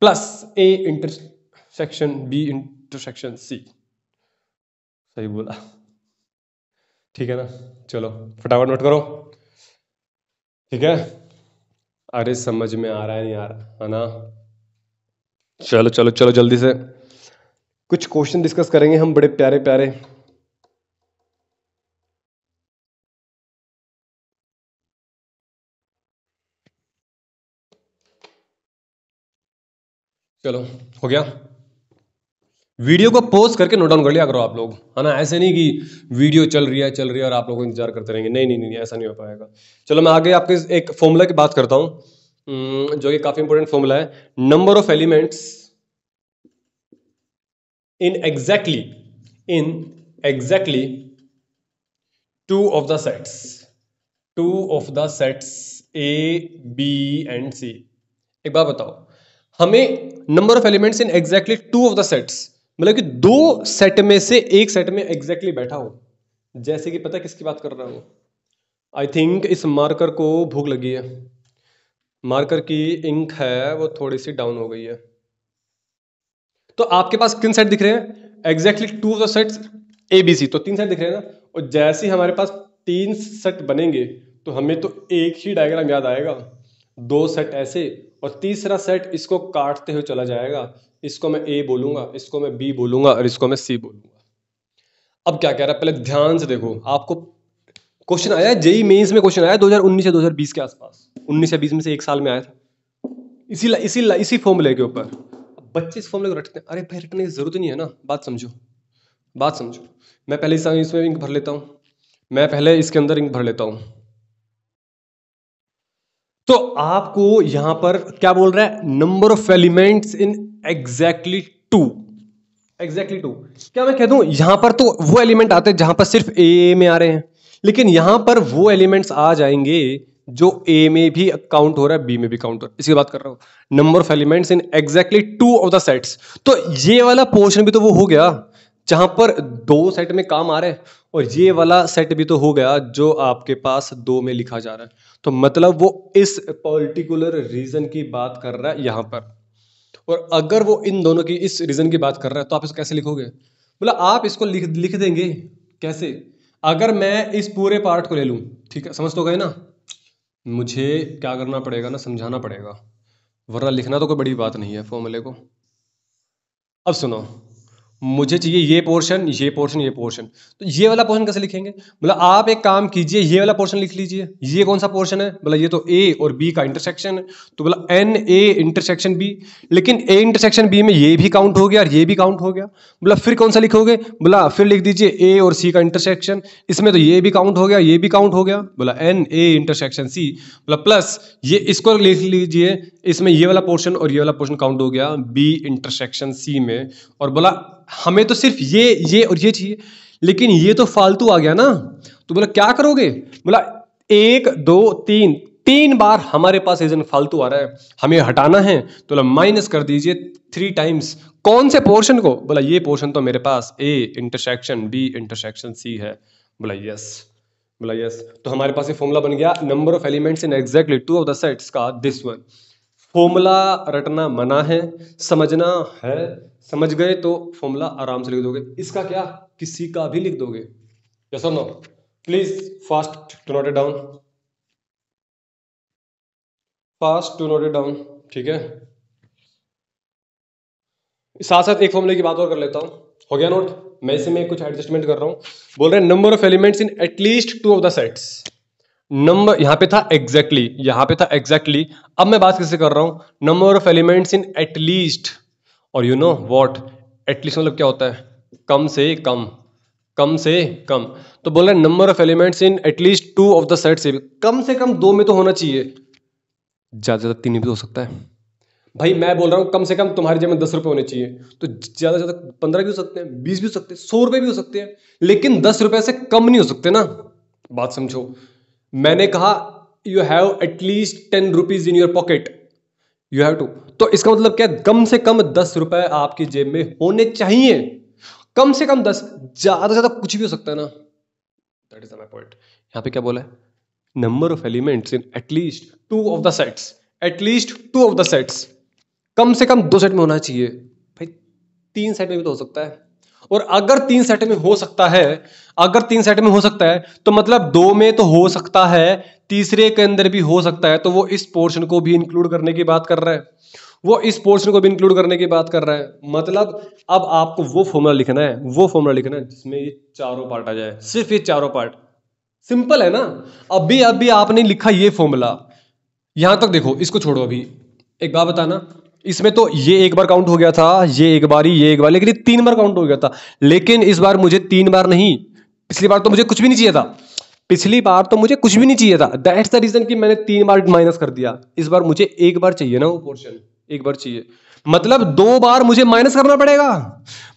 plus A intersection B intersection C सही बोला ठीक है ना चलो फटाफट note करो ठीक है अरे समझ में आ रहा है नहीं यार है ना चलो चलो चलो जल्दी से कुछ क्वेश्चन डिस्कस करेंगे हम बड़े प्यारे प्यारे चलो हो गया वीडियो को पोस्ट करके नोट डाउन कर लिया करो आप लोग है ना ऐसे नहीं कि वीडियो चल रही है चल रही है और आप लोग इंतजार करते रहेंगे नहीं नहीं नहीं ऐसा नहीं हो पाएगा चलो मैं आगे आपके एक फॉर्मूला की बात करता हूँ हम्म, जो कि काफ़ी इंपॉर्टेंट फॉर्मूला है number of elements in exactly in exactly two of the sets two of the sets A B and C एक बार बताओ हमें number of elements in exactly two of the sets मतलब कि दो सेट में से एक सेट में एग्जैक्टली exactly बैठा हो जैसे कि पता किसकी बात कर रहा हूँ आई थिंक इस मार्कर को भूख लगी है मार्कर की इंक है वो थोड़ी सी डाउन हो गई है तो आपके पास किन सेट दिख रहे हैं exactly two of the sets A B C तो तीन सेट दिख रहे हैं ना और जैसे ही हमारे पास तीन सेट बनेंगे तो हमें तो एक ही डायग्राम याद आएगा दो सेट ऐसे और तीसरा सेट इसको काटते हुए चला जाएगा इसको मैं ए बोलूंगा इसको मैं बी बोलूंगा और इसको मैं सी बोलूंगा अब क्या कह रहा है पहले ध्यान से देखो आपको क्वेश्चन आया जेई मेन्स में क्वेश्चन आया 2019 से 2020 के आसपास 19 से 20 में से एक साल में आया था इसी ला, इसी ला, इसी फॉर्मूले के ऊपर बच्चे इस फॉर्मूले को रटते हैं अरे भाई रटने की जरूरत नहीं है ना बात समझो बात समझो मैं पहले इसमें इंक भर लेता हूँ मैं पहले इसके अंदर इंक भर लेता हूँ तो आपको यहां पर क्या बोल रहा है number of elements in exactly two exactly two क्या मैं कह दू यहां पर तो वो एलिमेंट आते हैं जहां पर सिर्फ ए ए में आ रहे हैं लेकिन यहां पर वो एलिमेंट्स आ जाएंगे जो ए में भी काउंट हो रहा है बी में भी काउंट हो रहा है इसकी बात कर रहा हूं number of elements in exactly two of the sets तो ये वाला पोर्शन भी तो वो हो गया जहां पर दो सेट में काम आ रहे हैं और ये वाला सेट भी तो हो गया जो आपके पास दो में लिखा जा रहा है तो मतलब वो इस पर्टिकुलर रीज़न की बात कर रहा है यहां पर और अगर वो इन दोनों की इस रीज़न की बात कर रहा है तो आप इसको कैसे लिखोगे बोला आप इसको लिख लिख देंगे कैसे अगर मैं इस पूरे पार्ट को ले लू ठीक है समझ तो गए ना मुझे क्या करना पड़ेगा ना समझाना पड़ेगा वरना लिखना तो कोई बड़ी बात नहीं है फॉर्मूले को अब सुनो मुझे चाहिए ये पोर्शन ये पोर्शन ये पोर्शन तो ये वाला पोर्शन कैसे लिखेंगे मतलब आप एक काम कीजिए ये वाला पोर्शन लिख लीजिए ये कौन सा पोर्शन है बोला ये तो ए और बी का इंटरसेक्शन है तो बोला एन ए इंटरसेक्शन बी लेकिन ए इंटरसेक्शन बी में ये भी काउंट हो गया और ये भी काउंट हो गया बोला फिर कौन सा लिखोगे बोला फिर लिख दीजिए ए और सी का इंटरसेक्शन इसमें तो ये भी काउंट हो गया ये भी काउंट हो गया बोला एन ए इंटरसेक्शन सी बोला प्लस ये इसको लिख लीजिए इसमें ये वाला पोर्शन और ये वाला पोर्शन काउंट हो गया बी इंटरसेक्शन सी में और बोला हमें तो सिर्फ ये ये और ये चाहिए लेकिन ये तो फालतू आ गया ना तो बोला क्या करोगे बोला एक दो तीन तीन बार हमारे पास एजन फालतू आ रहा है हमें हटाना है तो बोला माइनस कर दीजिए थ्री टाइम्स कौन से पोर्शन को बोला ये पोर्शन तो मेरे पास A intersection B intersection C है बोला यस बोला यस तो हमारे पास ये फॉर्मूला बन गया number of elements in exactly two of the sets का दिस वन फॉर्मूला रटना मना है समझना है समझ गए तो फॉर्मूला आराम से लिख दोगे इसका क्या किसी का भी लिख दोगे यस और no please fast to note it down fast to note it down ठीक है साथ साथ एक फॉर्मूले की बात और कर लेता हूं हो गया नोट मैं में कुछ एडजस्टमेंट कर रहा हूं बोल रहे हैं number of elements in at least two of the sets number यहां पे था एग्जैक्टली exactly, यहां पे था एग्जैक्टली exactly. अब मैं बात कैसे कर रहा हूं number of elements in at least और यू नो वॉट एटलीस्ट मतलब क्या होता है कम से कम कम से कम तो बोल रहे number of elements in at least two of the set से कम से कम दो में तो होना चाहिए ज़्यादा ज़्यादा तीन भी हो सकता है भाई मैं बोल रहा हूं कम से कम तुम्हारी जेब में दस रुपए होने चाहिए तो ज़्यादा ज़्यादा पंद्रह भी हो सकते हैं बीस भी हो सकते हैं सौ रुपए भी हो सकते हैं लेकिन दस रुपए से कम नहीं हो सकते ना बात समझो मैंने कहा you have at least ten rupees in your pocket you have two तो इसका मतलब क्या कम से कम दस रुपए आपकी जेब में होने चाहिए कम से कम दस ज्यादा से ज्यादा कुछ भी हो सकता है ना दैट इज माई पॉइंट यहां पे क्या बोला है number of elements in at least two of the sets at least two of the sets कम से कम दो सेट में होना चाहिए भाई तीन सेट में भी तो हो सकता है और अगर तीन सेट में हो सकता है अगर तीन सेट में हो सकता है तो मतलब दो में तो हो सकता है तीसरे के अंदर भी हो सकता है तो वो इस पोर्शन को भी इंक्लूड करने की बात कर रहा है वो इस पोर्शन को भी इंक्लूड करने की बात कर रहा है मतलब अब आपको वो फॉर्मूला लिखना है वो फॉर्मूला लिखना है जिसमें ये चारों पार्ट आ जाए सिर्फ ये चारों पार्ट सिंपल है ना अभी अभी आपने लिखा ये फॉर्मूला यहां तक देखो इसको छोड़ो अभी एक बात बताना इसमें तो ये एक बार काउंट हो गया था ये एक बार ही ये एक बार लेकिन तीन बार काउंट हो गया था लेकिन इस बार मुझे तीन बार नहीं पिछली बार तो मुझे कुछ भी नहीं चाहिए था पिछली बार तो मुझे कुछ भी नहीं चाहिए था दैट्स द रीजन कि मैंने तीन बार माइनस कर दिया इस बार मुझे एक बार चाहिए ना वो पोर्शन एक बार चाहिए मतलब दो बार मुझे माइनस करना पड़ेगा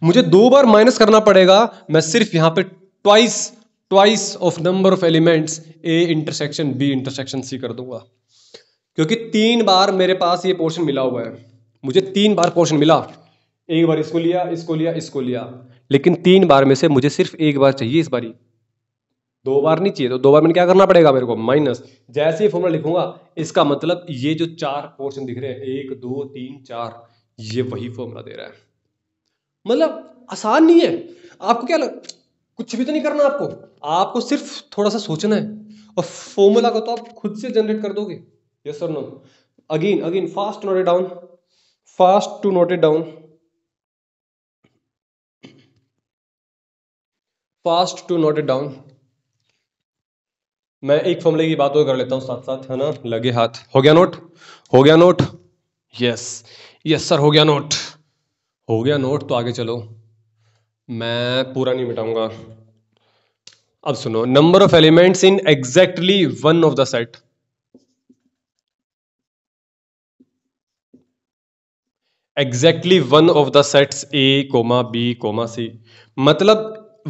मुझे दो बार माइनस करना पड़ेगा मैं सिर्फ यहां पे twice twice of number of elements A intersection B intersection C कर दूंगा क्योंकि तीन बार मेरे पास ये पोर्शन मिला हुआ है मुझे तीन बार क्वेश्चन मिला एक बार इसको लिया इसको लिया इसको लिया लेकिन तीन बार में से मुझे सिर्फ एक बार चाहिए इस बारी दो बार नहीं चाहिए तो दो बार मैंने क्या करना पड़ेगा मेरे को माइनस जैसे ही फॉर्मूला लिखूंगा इसका मतलब ये जो चार पोर्शन दिख रहे हैं एक दो तीन चार ये वही फॉर्मूला दे रहा है मतलब आसान नहीं है आपको क्या लग कुछ भी तो नहीं करना आपको आपको सिर्फ थोड़ा सा सोचना है और फॉर्मूला को तो आप खुद से जनरेट कर दोगे yes sir no again again fast note down fast to note it down fast to note it down मैं एक फॉर्मूले की बात और कर लेता हूं साथ साथ है ना लगे हाथ हो गया नोट हो गया नोट यस यस सर हो गया नोट हो गया नोट तो आगे चलो मैं पूरा नहीं मिटाऊंगा अब सुनो number of elements in exactly one of the set exactly one of the sets A comma B comma C मतलब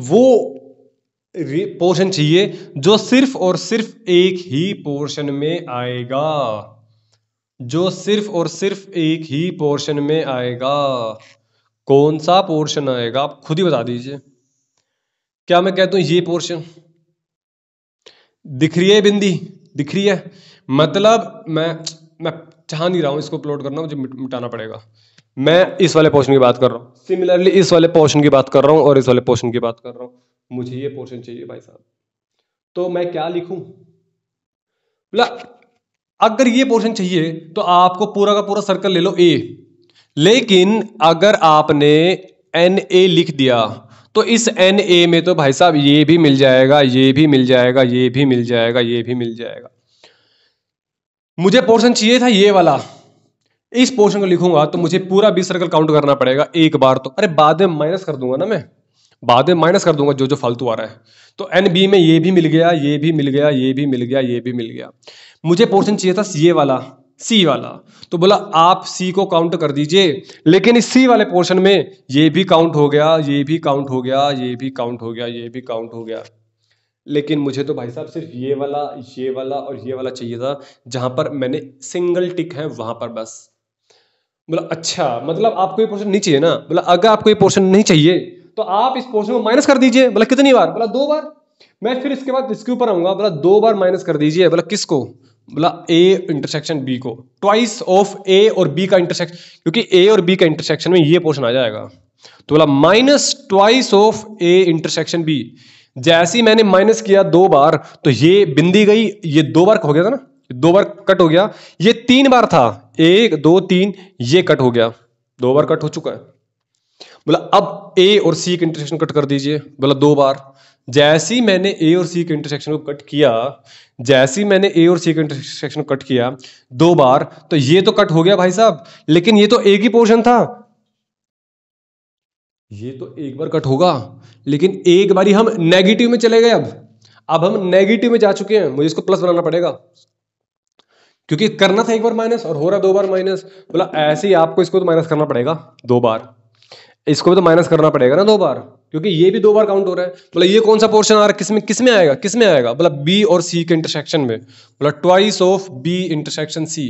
वो पोर्शन चाहिए जो सिर्फ और सिर्फ एक ही पोर्शन में आएगा जो सिर्फ और सिर्फ एक ही पोर्शन में आएगा कौन सा पोर्शन आएगा आप खुद ही बता दीजिए क्या मैं कहता हूं ये पोर्शन दिख रही है बिंदी दिख रही है मतलब मैं मैं चाह नहीं रहा हूं इसको अपलोड करना मुझे मिटाना पड़ेगा मैं इस वाले पोर्शन की बात कर रहा हूँ सिमिलरली इस वाले पोर्शन की बात कर रहा हूँ और इस वाले पोर्शन की बात कर रहा हूँ मुझे ये पोर्शन चाहिए भाई साहब तो मैं क्या लिखू बोला अगर ये पोर्शन चाहिए तो आपको पूरा का पूरा सर्कल ले लो ए लेकिन अगर आपने एन ए लिख दिया तो इस एन ए में तो भाई साहब ये भी मिल जाएगा ये भी मिल जाएगा ये भी मिल जाएगा ये भी मिल जाएगा मुझे पोर्शन चाहिए था ये वाला इस पोर्शन को लिखूंगा तो मुझे पूरा बीस सर्कल काउंट करना पड़ेगा एक बार तो अरे बाद में माइनस कर दूंगा ना मैं बाद में माइनस कर दूंगा जो जो फालतू आ रहा है तो एन बी में ये भी मिल गया ये भी मिल गया ये भी मिल गया ये भी मिल गया मुझे पोर्शन चाहिए था सी ए वाला सी वाला तो बोला आप सी को काउंट कर दीजिए लेकिन इस सी वाले पोर्शन में ये भी काउंट हो गया ये भी काउंट हो गया ये भी काउंट हो गया ये भी काउंट हो गया लेकिन मुझे तो भाई साहब सिर्फ ये वाला ये वाला और ये वाला चाहिए था जहां पर मैंने सिंगल टिक है वहां पर बस बोला अच्छा मतलब आपको ये पोर्शन नहीं चाहिए ना बोला अगर आपको ये पोर्शन नहीं चाहिए तो आप इस पोर्शन को माइनस कर दीजिए बोला कितनी बार बोला दो बार मैं फिर इसके बाद इसके ऊपर आऊंगा बोला दो बार माइनस कर दीजिए बोला किसको बोला ए इंटरसेक्शन बी को ट्वाइस ऑफ ए और बी का इंटरसेक्शन क्योंकि ए और बी का इंटरसेक्शन में ये पोर्शन आ जाएगा तो बोला minus twice of A intersection B जैसे ही मैंने माइनस किया दो बार तो ये बिंदी गई ये दो बार हो गया था ना दो बार कट हो गया ये तीन बार था एक दो तीन ये कट हो गया दो बार कट हो चुका है बोला अब ए और सी का इंटरसेक्शन कट कर दीजिए बोला दो बार जैसे ही मैंने ए और सी के इंटरसेक्शन को कट किया जैसे ही मैंने ए और सी के इंटरसेक्शन कट किया दो बार तो ये तो कट हो गया भाई साहब लेकिन ये तो एक ही पोर्शन था ये तो एक बार कट होगा लेकिन एक बारी हम नेगेटिव में चले गए अब अब हम नेगेटिव में जा चुके हैं मुझे इसको प्लस बनाना पड़ेगा क्योंकि करना था एक बार माइनस और हो रहा दो बार माइनस बोला ऐसे ही आपको इसको तो माइनस करना पड़ेगा दो बार इसको भी तो माइनस करना पड़ेगा ना दो बार क्योंकि ये भी दो बार काउंट हो रहा है बोला ये कौन सा पोर्शन आ रहा है किसमें किसमें किस में आएगा किसमें आएगा बोला बी और सी के इंटरसेक्शन में बोला twice of B intersection C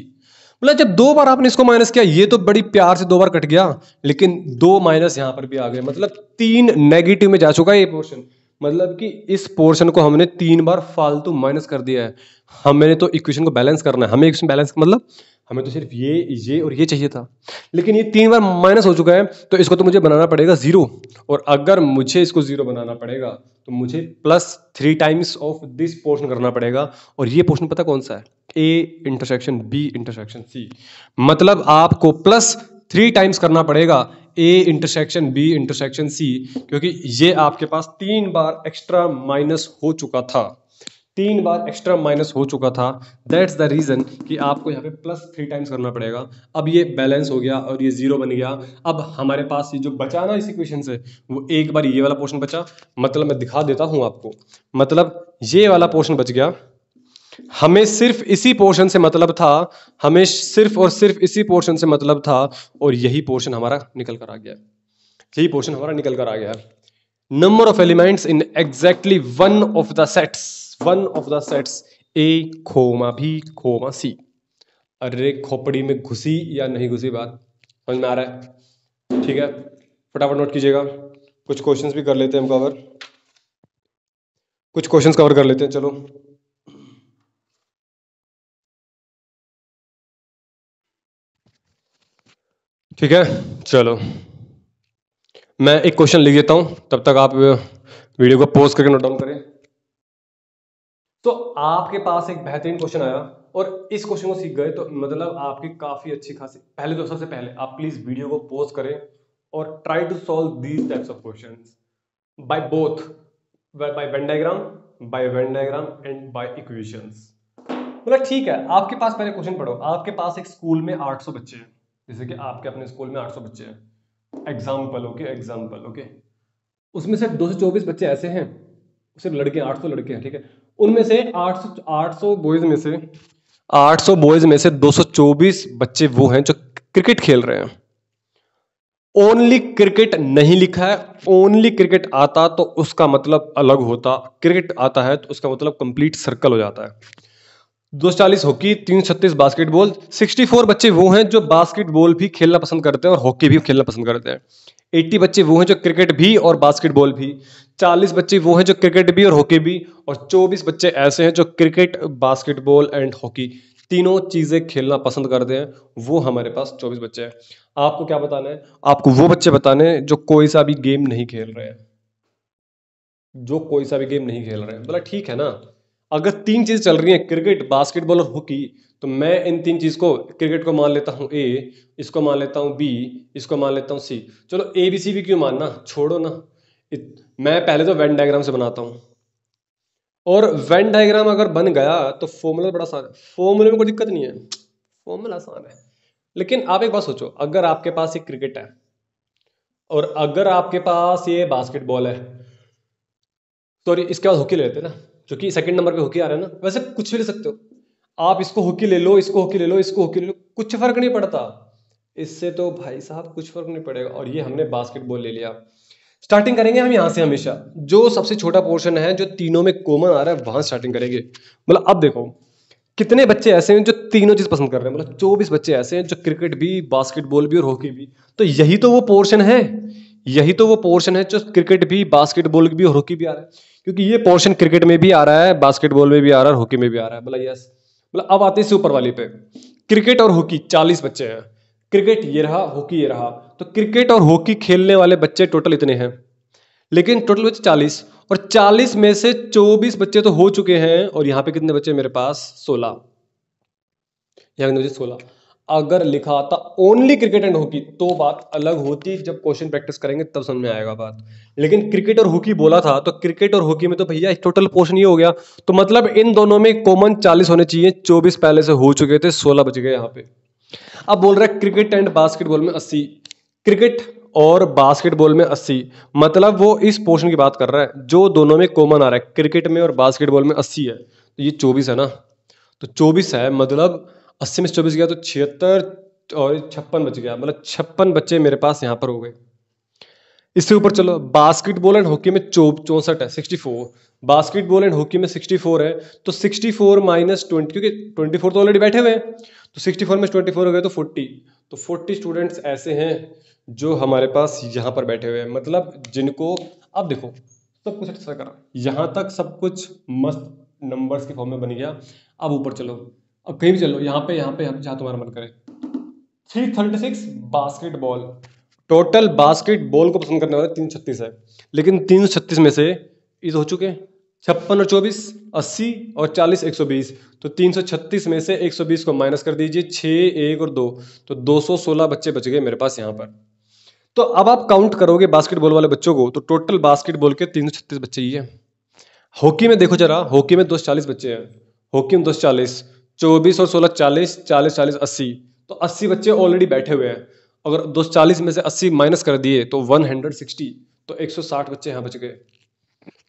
बोला जब दो बार आपने इसको माइनस किया ये तो बड़ी प्यार से दो बार कट गया लेकिन दो माइनस यहां पर भी आ गए मतलब तीन नेगेटिव में जा चुका है ये पोर्शन मतलब कि इस पोर्शन को हमने तीन बार फालतू माइनस कर दिया है हमें तो इक्वेशन को बैलेंस करना है हमें इक्वेशन बैलेंस मतलब हमें तो सिर्फ ये ये और ये चाहिए था लेकिन ये तीन बार माइनस हो चुका है तो इसको तो मुझे बनाना पड़ेगा ज़ीरो और अगर मुझे इसको ज़ीरो बनाना पड़ेगा तो मुझे plus three times of this portion करना पड़ेगा और ये पोर्शन पता कौन सा है A intersection B intersection C मतलब आपको प्लस थ्री टाइम्स करना पड़ेगा A intersection B intersection C क्योंकि ये आपके पास तीन बार एक्स्ट्रा माइनस हो चुका था तीन बार एक्स्ट्रा माइनस हो चुका था दैट्स द रीज़न कि आपको यहाँ पे प्लस थ्री टाइम्स करना पड़ेगा अब ये बैलेंस हो गया और ये जीरो बन गया अब हमारे पास ये जो बचा ना इस इक्वेशन से वो एक बार ये वाला पोर्शन बचा मतलब मैं दिखा देता हूँ आपको मतलब ये वाला पोर्शन बच गया हमें सिर्फ इसी पोर्शन से मतलब था हमें सिर्फ और सिर्फ इसी पोर्शन से मतलब था और यही पोर्शन हमारा निकल कर आ गया यही पोर्शन हमारा निकल कर आ गया number of elements in exactly one of the sets one of the sets A comma B खोमा सी अरे खोपड़ी में घुसी या नहीं घुसी बात समझ में आ रहा है ठीक है फटाफट नोट कीजिएगा कुछ क्वेश्चंस भी कर लेते हैं हम कवर कुछ क्वेश्चंस कवर कर लेते हैं चलो ठीक है चलो मैं एक क्वेश्चन लिख देता हूं तब तक आप वीडियो को पोज करके नोट डाउन करें तो आपके पास एक बेहतरीन क्वेश्चन आया और इस क्वेश्चन को सीख गए तो मतलब आपकी काफ़ी अच्छी खासी पहले तो सबसे पहले आप प्लीज़ वीडियो को पोज करें और try to solve these types of question by both by Venn diagram by Venn diagram and by equations मतलब ठीक है आपके पास पहले क्वेश्चन पढ़ो आपके पास एक स्कूल में 800 बच्चे हैं जैसे कि आपके अपने स्कूल में 800 बच्चे हैं एग्जाम्पल ओके एग्जाम्पल ओके उसमें से 224 बच्चे ऐसे हैं सिर्फ लड़के 800 लड़के हैं ठीक है उनमें से 800 800 बॉयज में से 800 बॉयज में से 224 बच्चे वो हैं जो क्रिकेट खेल रहे हैं ओनली क्रिकेट नहीं लिखा है ओनली क्रिकेट आता तो उसका मतलब अलग होता क्रिकेट आता है तो उसका मतलब कंप्लीट सर्कल हो जाता है दो चालीस हॉकी तीन छत्तीस बास्केटबॉल सिक्सटी फोर बच्चे वो हैं जो बास्केटबॉल भी खेलना पसंद करते हैं और हॉकी भी खेलना पसंद करते हैं एट्टी बच्चे वो हैं जो क्रिकेट भी और बास्केटबॉल भी चालीस बच्चे वो हैं जो क्रिकेट भी और हॉकी भी और चौबीस बच्चे ऐसे हैं जो क्रिकेट बास्केटबॉल एंड हॉकी तीनों चीज़ें खेलना पसंद करते हैं वो हमारे पास चौबीस बच्चे हैं आपको क्या बताना है आपको वो बच्चे बताने हैं जो कोई सा भी गेम नहीं खेल रहे हैं जो कोई सा भी गेम नहीं खेल रहे हैं बोला ठीक है ना अगर तीन चीज़ चल रही हैं क्रिकेट बास्केटबॉल और हॉकी तो मैं इन तीन चीज़ को क्रिकेट को मान लेता हूँ ए इसको मान लेता हूँ बी इसको मान लेता हूँ सी चलो ए बी सी भी क्यों मानना छोड़ो ना इत, मैं पहले तो वेन डायग्राम से बनाता हूँ और वेन डायग्राम अगर बन गया तो फॉर्मूला बड़ा आसान है फॉर्मूले में कोई दिक्कत नहीं है फॉर्मूला आसान है लेकिन आप एक बात सोचो अगर आपके पास ये क्रिकेट है और अगर आपके पास ये बास्केटबॉल है सॉरी इसके बाद हॉकी लेते ना जो कि सेकंड नंबर पे हॉकी आ रहा है ना वैसे कुछ भी ले सकते हो आप इसको हॉकी ले लो इसको हॉकी ले लो इसको हॉकी ले लो कुछ फर्क नहीं पड़ता इससे तो भाई साहब कुछ फर्क नहीं पड़ेगा और ये हमने बास्केटबॉल ले लिया स्टार्टिंग करेंगे हम यहाँ से हमेशा जो सबसे छोटा पोर्शन है जो तीनों में कॉमन आ रहा है वहां स्टार्टिंग करेंगे मतलब अब देखो कितने बच्चे ऐसे हैं जो तीनों चीज पसंद कर रहे हैं मतलब चौबीस बच्चे ऐसे हैं जो क्रिकेट भी बास्केटबॉल भी और हॉकी भी तो यही तो वो पोर्शन है यही तो वो पोर्शन है जो क्रिकेट भी बास्केटबॉल भी और हॉकी भी आ रहा है क्योंकि ये पोर्शन क्रिकेट में भी आ रहा है बास्केटबॉल में भी आ रहा है हॉकी में भी आ रहा है बोला मतलब यस मतलब अब आते से ऊपर वाली पे क्रिकेट और हॉकी चालीस बच्चे हैं क्रिकेट ये रहा हॉकी ये रहा तो क्रिकेट और हॉकी खेलने वाले बच्चे टोटल इतने हैं लेकिन टोटल बच्चे चालीस और चालीस में से चौबीस बच्चे तो हो चुके हैं और यहाँ पे कितने बच्चे मेरे पास सोलह यहाँ कितने बच्चे सोलह अगर लिखा था ओनली क्रिकेट एंड हॉकी तो बात अलग होती जब क्वेश्चन प्रैक्टिस करेंगे तब समझ में आएगा बात लेकिन क्रिकेट और हॉकी बोला था तो क्रिकेट और हॉकी में तो भैया टोटल पोर्शन ये हो गया तो मतलब इन दोनों में कॉमन चालीस होने चाहिए चौबीस पहले से हो चुके थे सोलह बच गए यहाँ पे अब बोल रहा है क्रिकेट एंड बास्केटबॉल में अस्सी क्रिकेट और बास्केटबॉल में 80 मतलब वो इस पोर्शन की बात कर रहा है जो दोनों में कॉमन आ रहा है क्रिकेट में और बास्केटबॉल में 80 है तो ये 24 है ना तो 24 है मतलब अस्सी में से चौबीस गया तो छिहत्तर और छप्पन बच गया मतलब छप्पन बच्चे मेरे पास यहाँ पर हो गए इससे ऊपर चलो बास्केटबॉल एंड हॉकी में चौ चौंसठ है sixty four basketball and hockey में सिक्सटी फोर है तो सिक्सटी फोर माइनस ट्वेंटी क्योंकि ट्वेंटी फोर तो ऑलरेडी बैठे हुए हैं तो सिक्सटी फोर में ट्वेंटी फोर हो गए तो फोर्टी तो फोर्टी स्टूडेंट्स ऐसे हैं जो हमारे पास यहाँ पर बैठे हुए हैं मतलब जिनको अब देखो सब कुछ अच्छा करा यहाँ तक सब कुछ मस्त नंबर्स के फॉर्म में बन गया अब ऊपर चलो अब कहीं भी चलो यहाँ पे यहाँ पे हम जहाँ तुम्हारा मन करे three thirty six basketball total basketball को पसंद करने वाले तीन छत्तीस है लेकिन तीन सौ छत्तीस में से इस हो चुके छप्पन और चौबीस अस्सी और चालीस एक सौ बीस तो तीन सौ छत्तीस में से एक सौ बीस को माइनस कर दीजिए छः एक और दो तो दो सौ सोलह बच्चे बच गए मेरे पास यहाँ पर तो अब आप काउंट करोगे बास्केटबॉल वाले बच्चों को तो टोटल बास्केटबॉल के तीन सौ छत्तीस बच्चे ही है हॉकी में देखो जरा हॉकी में दो सौ चालीस बच्चे हैं हॉकी में दो सौ चालीस चौबीस और सोलह चालीस चालीस चालीस अस्सी तो अस्सी बच्चे ऑलरेडी बैठे हुए हैं अगर दो चालीस में से अस्सी माइनस कर दिए तो वन हंड्रेड सिक्सटी तो एक सौ साठ बच्चे यहाँ बच गए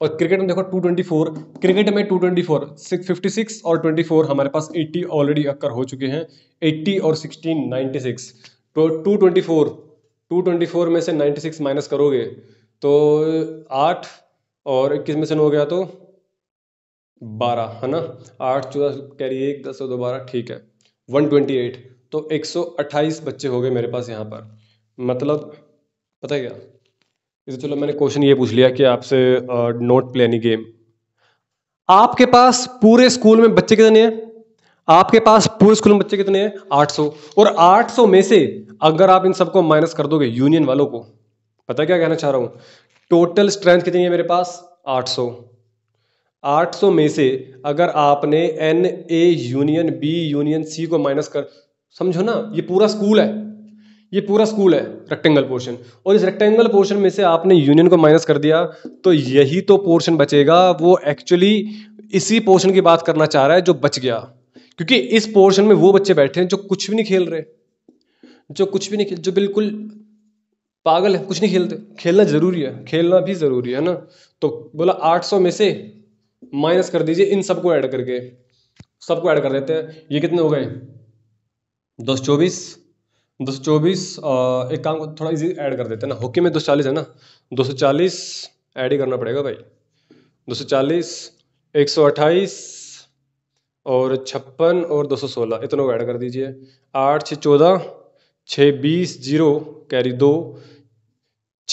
और क्रिकेट में देखो टू ट्वेंटी फोर क्रिकेट में two twenty four six fifty six और ट्वेंटी फोर हमारे पास एट्टी ऑलरेडी अक्कर हो चुके हैं एट्टी और सिक्सटीन नाइन्टी सिक्स तो two twenty four two twenty four में से नाइन्टी सिक्स माइनस करोगे तो आठ और इक्कीस में से नौ हो गया तो बारह है ना आठ चौदह कह है एक दस और दो बारह ठीक है वन ट्वेंटी एट तो एक सौ अट्ठाईस बच्चे हो गए मेरे पास यहाँ पर मतलब पता है क्या इसे चलो मैंने क्वेश्चन ये पूछ लिया कि आपसे नोट प्ले एनी गेम आपके पास पूरे स्कूल में बच्चे कितने हैं आपके पास पूरे स्कूल में बच्चे कितने हैं 800 और 800 में से अगर आप इन सबको माइनस कर दोगे यूनियन वालों को पता क्या कहना चाह रहा हूं टोटल स्ट्रेंथ कितनी है मेरे पास 800 आठ सौ में से अगर आपने n A union B union C को माइनस कर समझो ना ये पूरा स्कूल है ये पूरा स्कूल है रेक्टेंगल पोर्शन और इस रेक्टेंगल पोर्शन में से आपने यूनियन को माइनस कर दिया तो यही तो पोर्शन बचेगा वो एक्चुअली इसी पोर्शन की बात करना चाह रहा है जो बच गया क्योंकि इस पोर्शन में वो बच्चे बैठे हैं जो कुछ भी नहीं खेल रहे जो कुछ भी नहीं खेल जो बिल्कुल पागल है कुछ नहीं खेलते खेलना ज़रूरी है खेलना भी ज़रूरी है ना तो बोला 800 में से माइनस कर दीजिए इन सबको ऐड करके सबको ऐड कर देते हैं ये कितने हो गए दस चौबीस दो सौ चौबीस एक काम को थोड़ा इजी ऐड कर देते हैं ना हॉकी में दो सौ चालीस है ना दो सौ चालीस ऐड ही करना पड़ेगा भाई दो सौ चालीस एक सौ अट्ठाईस और छप्पन और दो सौ सोलह इतनों को ऐड कर दीजिए आठ छः चौदह छः बीस जीरो कैरी दो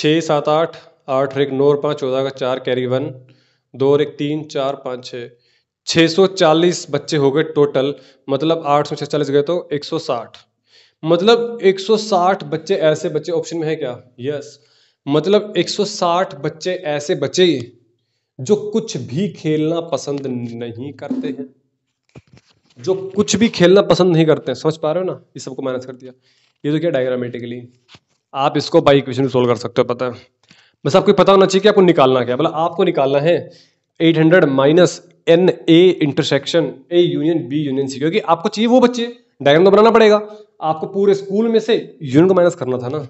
छः सात आठ आठ एक नौ और पाँच चौदह का चार कैरी वन दो और एक तीन चार पाँच छः छः सौ चालीस बच्चे हो गए टोटल मतलब आठ सौ छचालीस गए तो एक सौ साठ मतलब एक सौ साठ बच्चे ऐसे बच्चे ऑप्शन में है क्या यस yes. मतलब साठ बच्चे ऐसे बच्चे जो कुछ भी खेलना पसंद नहीं करते हैं जो कुछ भी खेलना पसंद नहीं करते हैं समझ पा रहे हो ना ये सबको माइनस कर दिया ये तो क्या डायग्रामेटिकली आप इसको बाई इक्वेशन सोल्व कर सकते हो पता है बस आपको पता होना चाहिए कि आपको निकालना क्या बोला मतलब आपको निकालना है 800 hundred minus n A intersection A union B union C क्योंकि आपको चाहिए वो बच्चे डायग्राम तो बनाना पड़ेगा आपको पूरे स्कूल में से यूनियन को माइनस करना था ना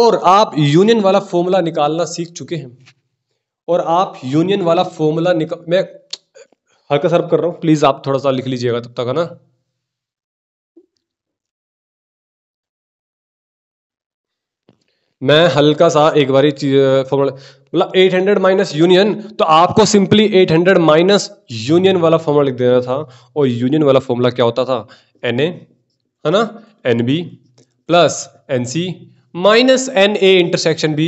और आप यूनियन वाला फॉर्मूला निकालना सीख चुके हैं और आप यूनियन वाला फॉर्मूला निकाल मैं हल्का सर्व कर रहा हूँ प्लीज़ आप थोड़ा सा लिख लीजिएगा तब तक है ना मैं हल्का सा एक बार मतलब एट हंड्रेड माइनस यूनियन तो आपको simply eight hundred minus union वाला फॉर्मूला लिख देना था और यूनियन वाला फॉर्मूला क्या होता था एन ए है ना n B plus n C minus n A intersection B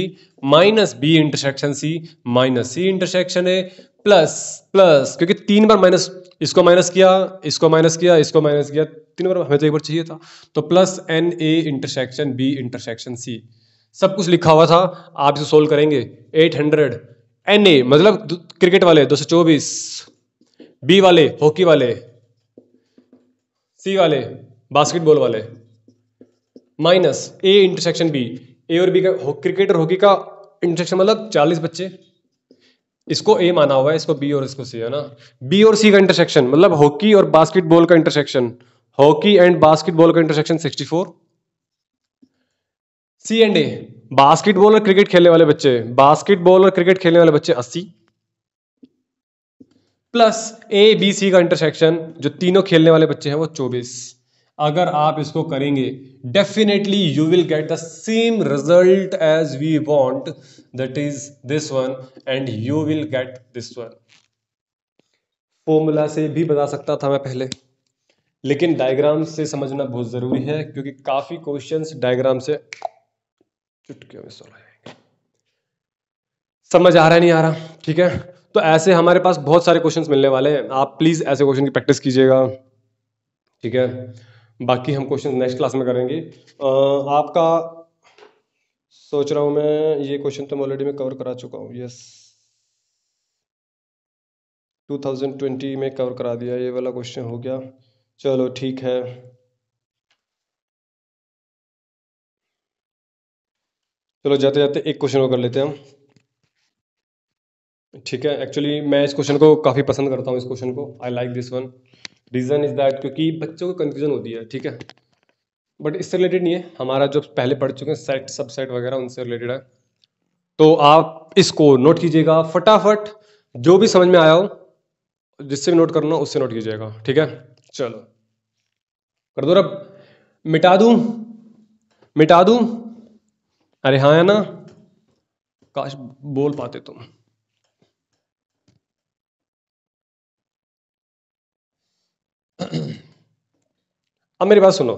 minus B intersection C minus C intersection A plus plus क्योंकि तीन बार माइनस इसको माइनस किया इसको माइनस किया इसको माइनस किया तीन बार हमें तो एक बार चाहिए था तो plus n A intersection B intersection C सब कुछ लिखा हुआ था आप इसे सोल्व करेंगे एट हंड्रेड एन ए मतलब क्रिकेट वाले दो सौ चौबीस बी वाले हॉकी वाले सी वाले बास्केटबॉल वाले minus A intersection B A और बी का क्रिकेट और हॉकी का इंटरसेक्शन मतलब चालीस बच्चे इसको ए माना हुआ है इसको बी और इसको सी है ना बी और सी का इंटरसेक्शन मतलब हॉकी और बास्केटबॉल का इंटरसेक्शन हॉकी एंड बास्केटबॉल का intersection sixty four C and A basketball और क्रिकेट खेलने वाले बच्चे बास्केटबॉल और क्रिकेट खेलने वाले बच्चे अस्सी प्लस ए बी सी का इंटरसेक्शन जो तीनों खेलने वाले बच्चे हैं वो चौबीस अगर आप इसको करेंगे definitely you will get the same result as we want that is this one and you will get this one formula से भी बता सकता था मैं पहले लेकिन डायग्राम से समझना बहुत ज़रूरी है क्योंकि काफ़ी क्वेश्चंस डायग्राम से चुटकियों में सोलह जाएंगे समझ आ रहा नहीं आ रहा ठीक है तो ऐसे हमारे पास बहुत सारे क्वेश्चंस मिलने वाले हैं आप प्लीज़ ऐसे क्वेश्चन की प्रैक्टिस कीजिएगा ठीक है बाकी हम क्वेश्चन नेक्स्ट क्लास में करेंगे आपका सोच रहा हूं मैं ये क्वेश्चन तो मैं ऑलरेडी में कवर करा चुका हूँ यस 2020 में कवर करा दिया ये वाला क्वेश्चन हो गया चलो ठीक है चलो जाते जाते एक क्वेश्चन को कर लेते हैं ठीक है एक्चुअली मैं इस क्वेश्चन को काफ़ी पसंद करता हूँ इस क्वेश्चन को I like this one reason is that क्योंकि बच्चों को कन्फ्यूजन होती है ठीक है बट इससे रिलेटेड नहीं है हमारा जो पहले पढ़ चुके हैं सेट सब सेट वगैरह उनसे रिलेटेड है तो आप इसको नोट कीजिएगा फटाफट जो भी समझ में आया हो जिससे भी नोट करना उससे नोट कीजिएगा ठीक है चलो कर दो रब मिटा दूँ मिटा दूँ अरे हाँ है ना काश बोल पाते तुम अब मेरी बात सुनो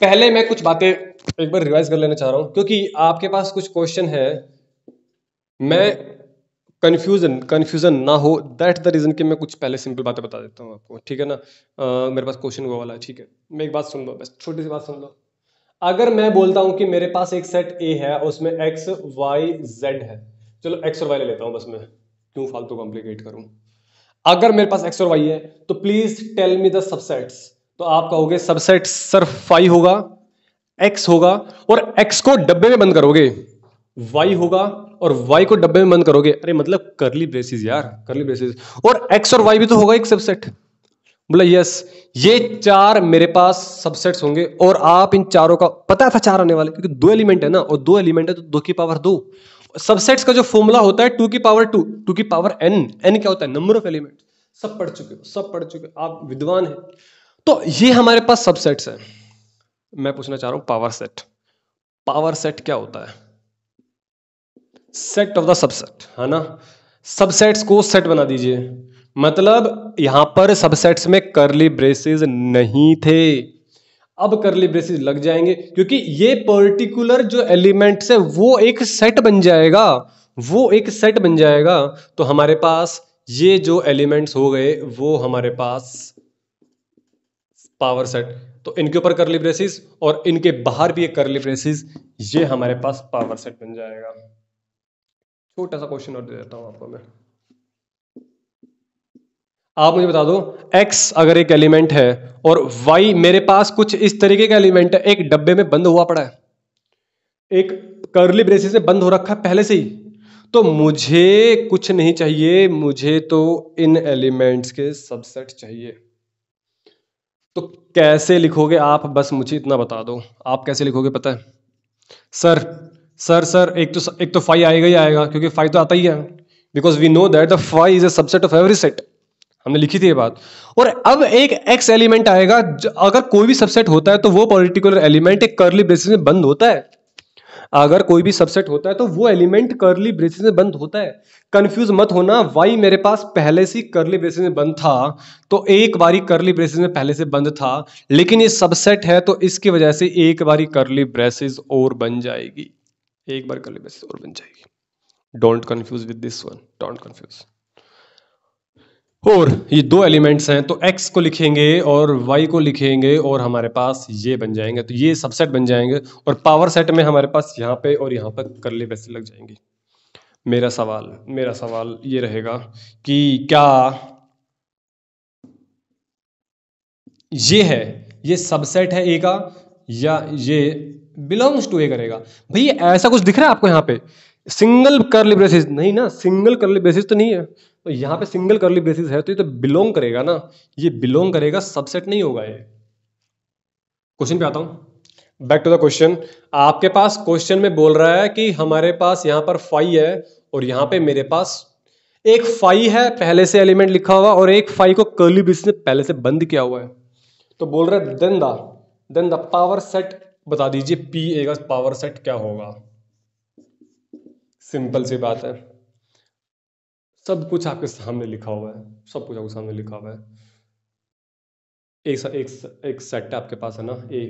पहले मैं कुछ बातें एक बार रिवाइज कर लेना चाह रहा हूं क्योंकि आपके पास कुछ क्वेश्चन है मैं कन्फ्यूजन कन्फ्यूजन ना हो दैट द रीज़न कि मैं कुछ पहले सिंपल बातें बता देता हूँ आपको ठीक है ना आ, मेरे पास क्वेश्चन वो वाला है ठीक है मैं एक बात सुन लो बस छोटी सी बात सुन लो अगर मैं बोलता हूं कि मेरे पास एक सेट ए है उसमें एक्स वाई जेड है चलो एक्स और वाई ले लेता हूं बस मैं क्यों फालतू कॉम्प्लीकेट करूं अगर मेरे पास एक्स और वाई है तो please tell me the subsets तो आप कहोगे सबसेट सर फाइव होगा एक्स होगा और एक्स को डब्बे में बंद करोगे वाई होगा और वाई को डब्बे में बंद करोगे अरे मतलब करली ब्रेसिस यार करली ब्रेसिस और एक्स और वाई भी तो होगा एक सबसेट बोला यस ये चार मेरे पास सबसेट्स होंगे और आप इन चारों का पता था चार आने वाले क्योंकि दो एलिमेंट है ना और दो एलिमेंट है तो दो की पावर दो सबसेट्स का जो फॉर्मूला होता है टू की पावर टू टू की पावर एन एन क्या होता है नंबर ऑफ एलिमेंट सब पढ़ चुके हो सब पढ़ चुके आप विद्वान हैं तो ये हमारे पास सबसेट्स है मैं पूछना चाह रहा हूं पावर सेट पावर सेट क्या होता है सेट ऑफ द सबसेट है ना सबसेट्स को सेट बना दीजिए मतलब यहां पर सबसेट्स में करली ब्रेसेस नहीं थे अब करली ब्रेसेस लग जाएंगे क्योंकि ये पर्टिकुलर जो एलिमेंट्स है वो एक सेट बन जाएगा वो एक सेट बन जाएगा तो हमारे पास ये जो एलिमेंट्स हो गए वो हमारे पास पावर सेट तो इनके ऊपर करली ब्रेसिस और इनके बाहर भी एक करली ब्रेसिस ये हमारे पास पावर सेट बन जाएगा छोटा सा क्वेश्चन और दे देता हूं आपको मैं आप मुझे बता दो एक्स अगर एक एलिमेंट है और वाई मेरे पास कुछ इस तरीके का एलिमेंट है एक डब्बे में बंद हुआ पड़ा है एक करली ब्रेसिस में बंद हो रखा है पहले से ही तो मुझे कुछ नहीं चाहिए मुझे तो इन एलिमेंट्स के सबसेट चाहिए तो कैसे लिखोगे आप बस मुझे इतना बता दो आप कैसे लिखोगे पता है सर सर सर एक तो एक तो फाइव आएगा ही आएगा क्योंकि फाइव तो आता ही है because we know that the five is a subset of every set हमने लिखी थी ये बात और अब एक एक्स एलिमेंट आएगा अगर कोई भी सबसेट होता है तो वो पर्टिकुलर एलिमेंट एक करली ब्रेसिस में बंद होता है अगर कोई भी सबसेट होता है तो वो एलिमेंट करली ब्रेसिस में बंद होता है कंफ्यूज मत होना वाई मेरे पास पहले से करली ब्रेसिस में बंद था तो एक बारी करली ब्रेसिस में पहले से बंद था लेकिन ये सबसेट है तो इसकी वजह से एक बारी करली ब्रेसिस और बन जाएगी एक बार करली ब्रेसिस और बन जाएगी don't confuse with this one don't confuse और ये दो एलिमेंट्स हैं तो x को लिखेंगे और y को लिखेंगे और हमारे पास ये बन जाएंगे तो ये सबसेट बन जाएंगे और पावर सेट में हमारे पास यहाँ पे और यहाँ पर करले वैसे लग जाएंगे मेरा सवाल मेरा सवाल ये रहेगा कि क्या ये है ये सबसेट है ए का या ये बिलोंग्स टू ए करेगा भैया ऐसा कुछ दिख रहा है आपको यहाँ पे सिंगल कर्ली ब्रेसिस नहीं ना सिंगल कर्ली ब्रेसिस तो नहीं है तो यहाँ पे सिंगल करली बेसिस है तो ये तो बिलोंग करेगा ना ये बिलोंग करेगा सबसेट नहीं होगा ये क्वेश्चन पे आता हूँ बैक टू द क्वेश्चन आपके पास क्वेश्चन में बोल रहा है कि हमारे पास यहाँ पर फाइव है और यहाँ पे मेरे पास एक फाइव है पहले से एलिमेंट लिखा हुआ और एक फाइव को कर्ली बेसिस ने पहले से बंद किया हुआ है तो बोल रहा है then the then the power set बता दीजिए पी ए का पावर सेट क्या होगा सिंपल सी बात है सब कुछ आपके सामने लिखा हुआ है सब कुछ आपके सामने लिखा हुआ है एक सा, एक सा, एक सेट आपके पास है ना ए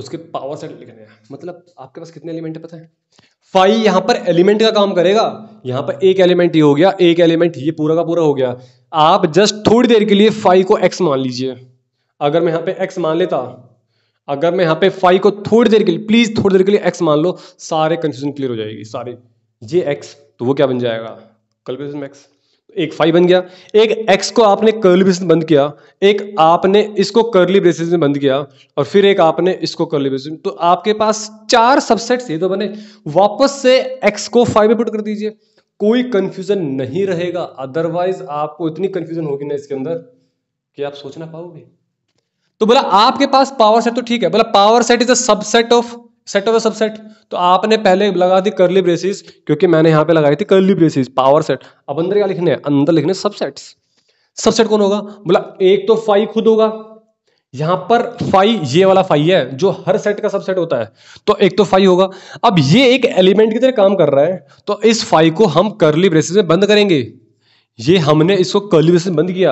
उसके पावर सेट लिखने हैं मतलब आपके पास कितने एलिमेंट है पता है फाइव यहाँ पर एलिमेंट का काम करेगा यहां पर एक एलिमेंट ये हो गया एक एलिमेंट ये पूरा का पूरा हो गया आप जस्ट थोड़ी देर के लिए फाइव को एक्स मान लीजिए अगर मैं यहाँ पे एक्स मान लेता अगर मैं यहाँ पे फाइव को थोड़ी देर के लिए प्लीज थोड़ी देर के लिए एक्स मान लो सारे कंफ्यूजन क्लियर हो जाएगी सारे ये एक्स तो वो क्या बन जाएगा कल्बिवेशन मैक्स तो एक फाइव बन गया एक एक्स को आपने कर्ली ब्रेसिस बंद किया एक आपने इसको कर्ली ब्रेसिस में बंद किया और फिर एक आपने इसको कर्ली ब्रेसिस में तो आपके पास चार सबसेट ये तो बने वापस से एक्स को फाइव में पुट कर दीजिए कोई कंफ्यूजन नहीं रहेगा अदरवाइज आपको इतनी कंफ्यूजन होगी ना इसके अंदर कि आप सोच ना पाओगे तो बोला आपके पास पावर सेट तो ठीक है बोला power set is a subset of set of the subset तो आपने पहले लगा दी करली ब्रेसिस क्योंकि मैंने यहां पे लगाई थी करली ब्रेसिस पावर सेट अब अंदर क्या लिखने अंदर लिखने सबसेट्स सबसेट कौन होगा बोला एक तो फाइव खुद होगा यहां पर फाइव ये वाला फाइव है जो हर सेट का सबसेट होता है तो एक तो फाइव होगा अब ये एक एलिमेंट की तरह काम कर रहा है तो इस फाइव को हम करली ब्रेसिस में बंद करेंगे ये हमने इसको कर्लिवेशन बंद किया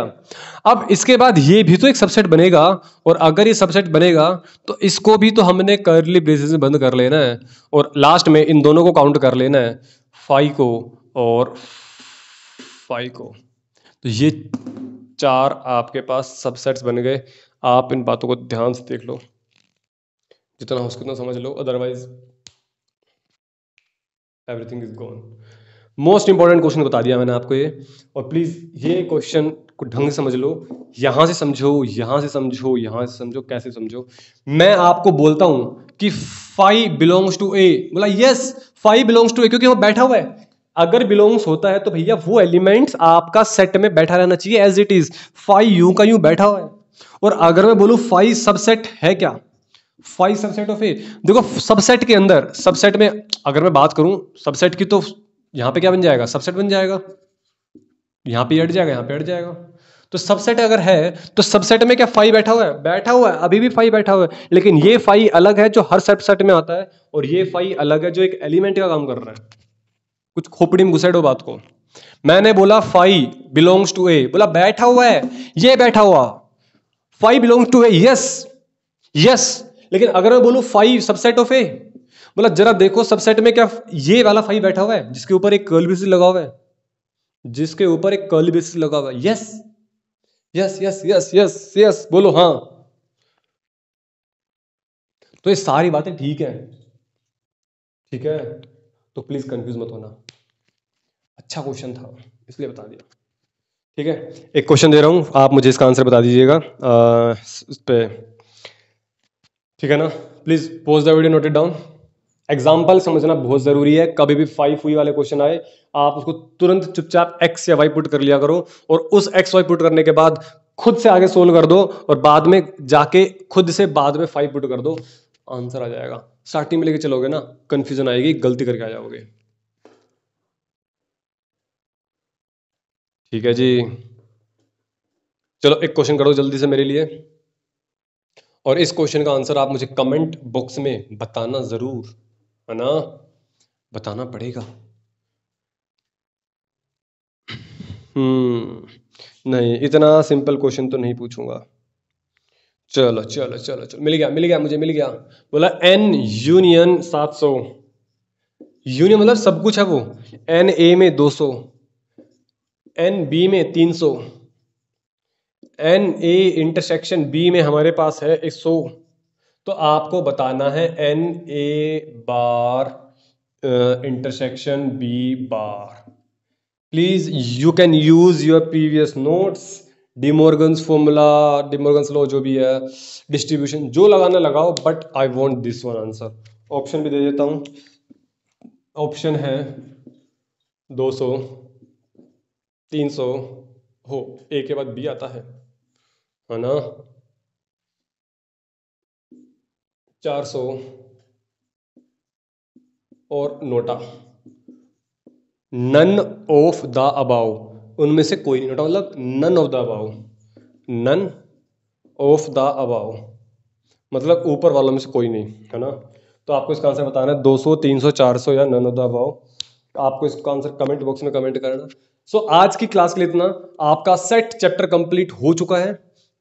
अब इसके बाद ये भी तो एक सबसेट बनेगा और अगर ये सबसेट बनेगा तो इसको भी तो हमने कर्ली ब्रेसेस में बंद कर लेना है और लास्ट में इन दोनों को काउंट कर लेना है फाइव को और फाइव को तो ये चार आपके पास सबसेट्स बन गए आप इन बातों को ध्यान से देख लो जितना हो सके उतना समझ लो otherwise everything is gone most important question बता दिया मैंने आपको ये और प्लीज़ ये क्वेश्चन को ढंग से समझ लो यहां से समझो यहां से समझो यहां से समझो कैसे समझो मैं आपको बोलता हूं कि फाइव बिलोंग्स टू ए बोला yes five belongs to A क्योंकि वो बैठा हुआ है अगर बिलोंग्स होता है तो भैया वो एलिमेंट्स आपका सेट में बैठा रहना चाहिए as it is five U का यू बैठा हुआ है और अगर मैं बोलू फाइव सबसेट है क्या फाइव सबसेट ऑफ ए देखो सबसेट के अंदर सबसेट में अगर मैं बात करूं सबसेट की तो यहाँ पे क्या बन जाएगा सबसेट बन जाएगा यहाँ पे अट जाएगा यहाँ पे अट जाएगा तो सबसेट अगर है तो सबसेट में क्या फाइव बैठा हुआ है बैठा हुआ है अभी भी फाइव बैठा हुआ है लेकिन ये फाइव अलग है जो हर सबसेट में आता है और ये फाइव अलग है जो एक एलिमेंट का काम कर रहा है कुछ खोपड़ी में घुसेट हो बात को मैंने बोला फाइव बिलोंग्स टू ए बोला बैठा हुआ है ये बैठा हुआ five belongs to A yes yes लेकिन अगर मैं बोलू फाइव सबसेट ऑफ ए बोला मतलब जरा देखो सबसेट में क्या ये वाला फाइव बैठा हुआ है जिसके ऊपर एक कर्ल बेसिस लगा हुआ है जिसके ऊपर एक कर्ल बेसिस लगा हुआ है yes yes yes yes yes yes बोलो हाँ तो ये सारी बातें ठीक है ठीक है तो प्लीज कंफ्यूज मत होना अच्छा क्वेश्चन था इसलिए बता दिया ठीक है एक क्वेश्चन दे रहा हूं आप मुझे इसका आंसर बता दीजिएगा ठीक है ना please pause the video note it down example समझना बहुत ज़रूरी है कभी भी फाइव हुई वाले क्वेश्चन आए आप उसको तुरंत चुपचाप एक्स या वाई पुट कर लिया करो और उस एक्स वाई पुट करने के बाद खुद से आगे सोल्व कर दो और बाद में जाके खुद से बाद में फाइव पुट कर दो आंसर आ जाएगा स्टार्टिंग में लेके चलोगे ना कंफ्यूजन आएगी गलती करके आ जाओगे ठीक है जी चलो एक क्वेश्चन करो जल्दी से मेरे लिए और इस क्वेश्चन का आंसर आप मुझे कमेंट बॉक्स में बताना ज़रूर ना बताना पड़ेगा हम्म, नहीं इतना सिंपल क्वेश्चन तो नहीं पूछूंगा चलो चलो चलो चलो मिल गया मिल गया मुझे मिल गया बोला एन यूनियन सात सौ यूनियन मतलब सब कुछ है वो एन ए में दो सौ एन बी में तीन सौ एन ए इंटरसेक्शन बी में हमारे पास है एक सौ तो आपको बताना है n A bar intersection B bar please you can use your previous notes De Morgan's formula De Morgan's law जो भी है डिस्ट्रीब्यूशन जो लगाना लगाओ but I want this one answer option भी दे देता हूँ ऑप्शन है 200 300 हो ए के बाद बी आता है है ना चार सौ और NOTA none of the above उनमें से कोई नहीं नोटा मतलब none of the above none of the above मतलब ऊपर वालों में से कोई नहीं है ना तो आपको इसका आंसर बताना है 200, 300, 400 या नन ऑफ द अबाव आपको इसका आंसर कमेंट बॉक्स में कमेंट करना सो so, आज की क्लास के लिए इतना आपका सेट चैप्टर कंप्लीट हो चुका है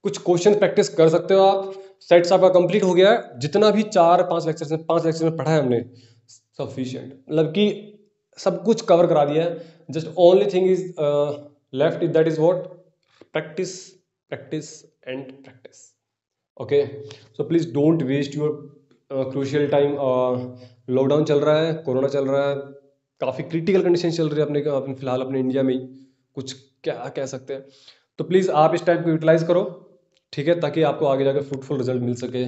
कुछ क्वेश्चन प्रैक्टिस कर सकते हो आप सेट्स आपका कंप्लीट हो गया है जितना भी चार पाँच लेक्चर में पांच लेक्चर में पढ़ा है हमने सफिशियंट मतलब कि सब कुछ कवर करा दिया है just only thing is left is that is what practice practice and practice okay so please don't waste your crucial time lockdown चल रहा है कोरोना चल रहा है काफ़ी क्रिटिकल कंडीशन चल रही है अपने अपने फिलहाल अपने इंडिया में कुछ क्या कह सकते हैं तो प्लीज़ आप इस टाइम को यूटिलाइज करो ठीक है ताकि आपको आगे जाकर फ्रूटफुल रिजल्ट मिल सके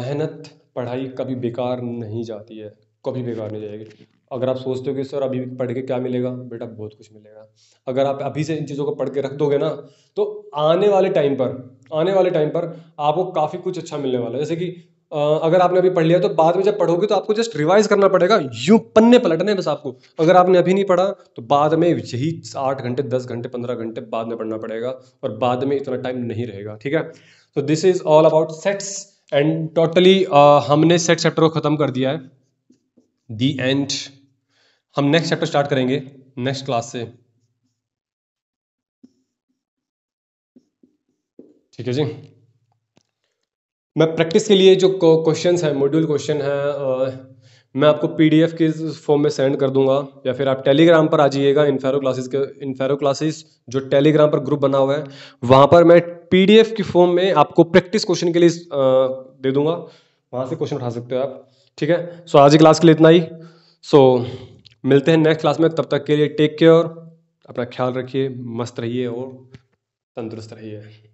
मेहनत पढ़ाई कभी बेकार नहीं जाती है कभी बेकार नहीं जाएगी अगर आप सोचते हो कि सर अभी पढ़ के क्या मिलेगा बेटा बहुत कुछ मिलेगा अगर आप अभी से इन चीज़ों को पढ़ के रख दोगे ना तो आने वाले टाइम पर आने वाले टाइम पर आपको काफ़ी कुछ अच्छा मिलने वाला है जैसे कि अगर आपने अभी पढ़ लिया तो बाद में जब पढ़ोगे तो आपको जस्ट रिवाइज करना पड़ेगा यूं पन्ने पलटने बस आपको अगर आपने अभी नहीं पढ़ा तो बाद में यही आठ घंटे दस घंटे पंद्रह घंटे बाद में पढ़ना पड़ेगा और बाद में इतना टाइम नहीं रहेगा ठीक है तो this is all about sets and totally हमने सेट चैप्टर को ख़त्म कर दिया है दी एंड हम नेक्स्ट चैप्टर स्टार्ट करेंगे नेक्स्ट क्लास से ठीक है जी मैं प्रैक्टिस के लिए जो क्वेश्चन हैं मॉड्यूल क्वेश्चन हैं मैं आपको पी डी एफ के फॉर्म में सेंड कर दूंगा या फिर आप टेलीग्राम पर आ जाइएगा इन्फेरो क्लासेस के इन्फेरो क्लासेस जो टेलीग्राम पर ग्रुप बना हुआ है वहाँ पर मैं पी डी एफ की फॉर्म में आपको प्रैक्टिस क्वेश्चन के लिए दे दूंगा वहाँ से क्वेश्चन उठा सकते हो आप ठीक है सो आज की क्लास के लिए इतना ही सो मिलते हैं नेक्स्ट क्लास में तब तक के लिए टेक केयर अपना ख्याल रखिए मस्त रहिए और तंदुरुस्त रहिए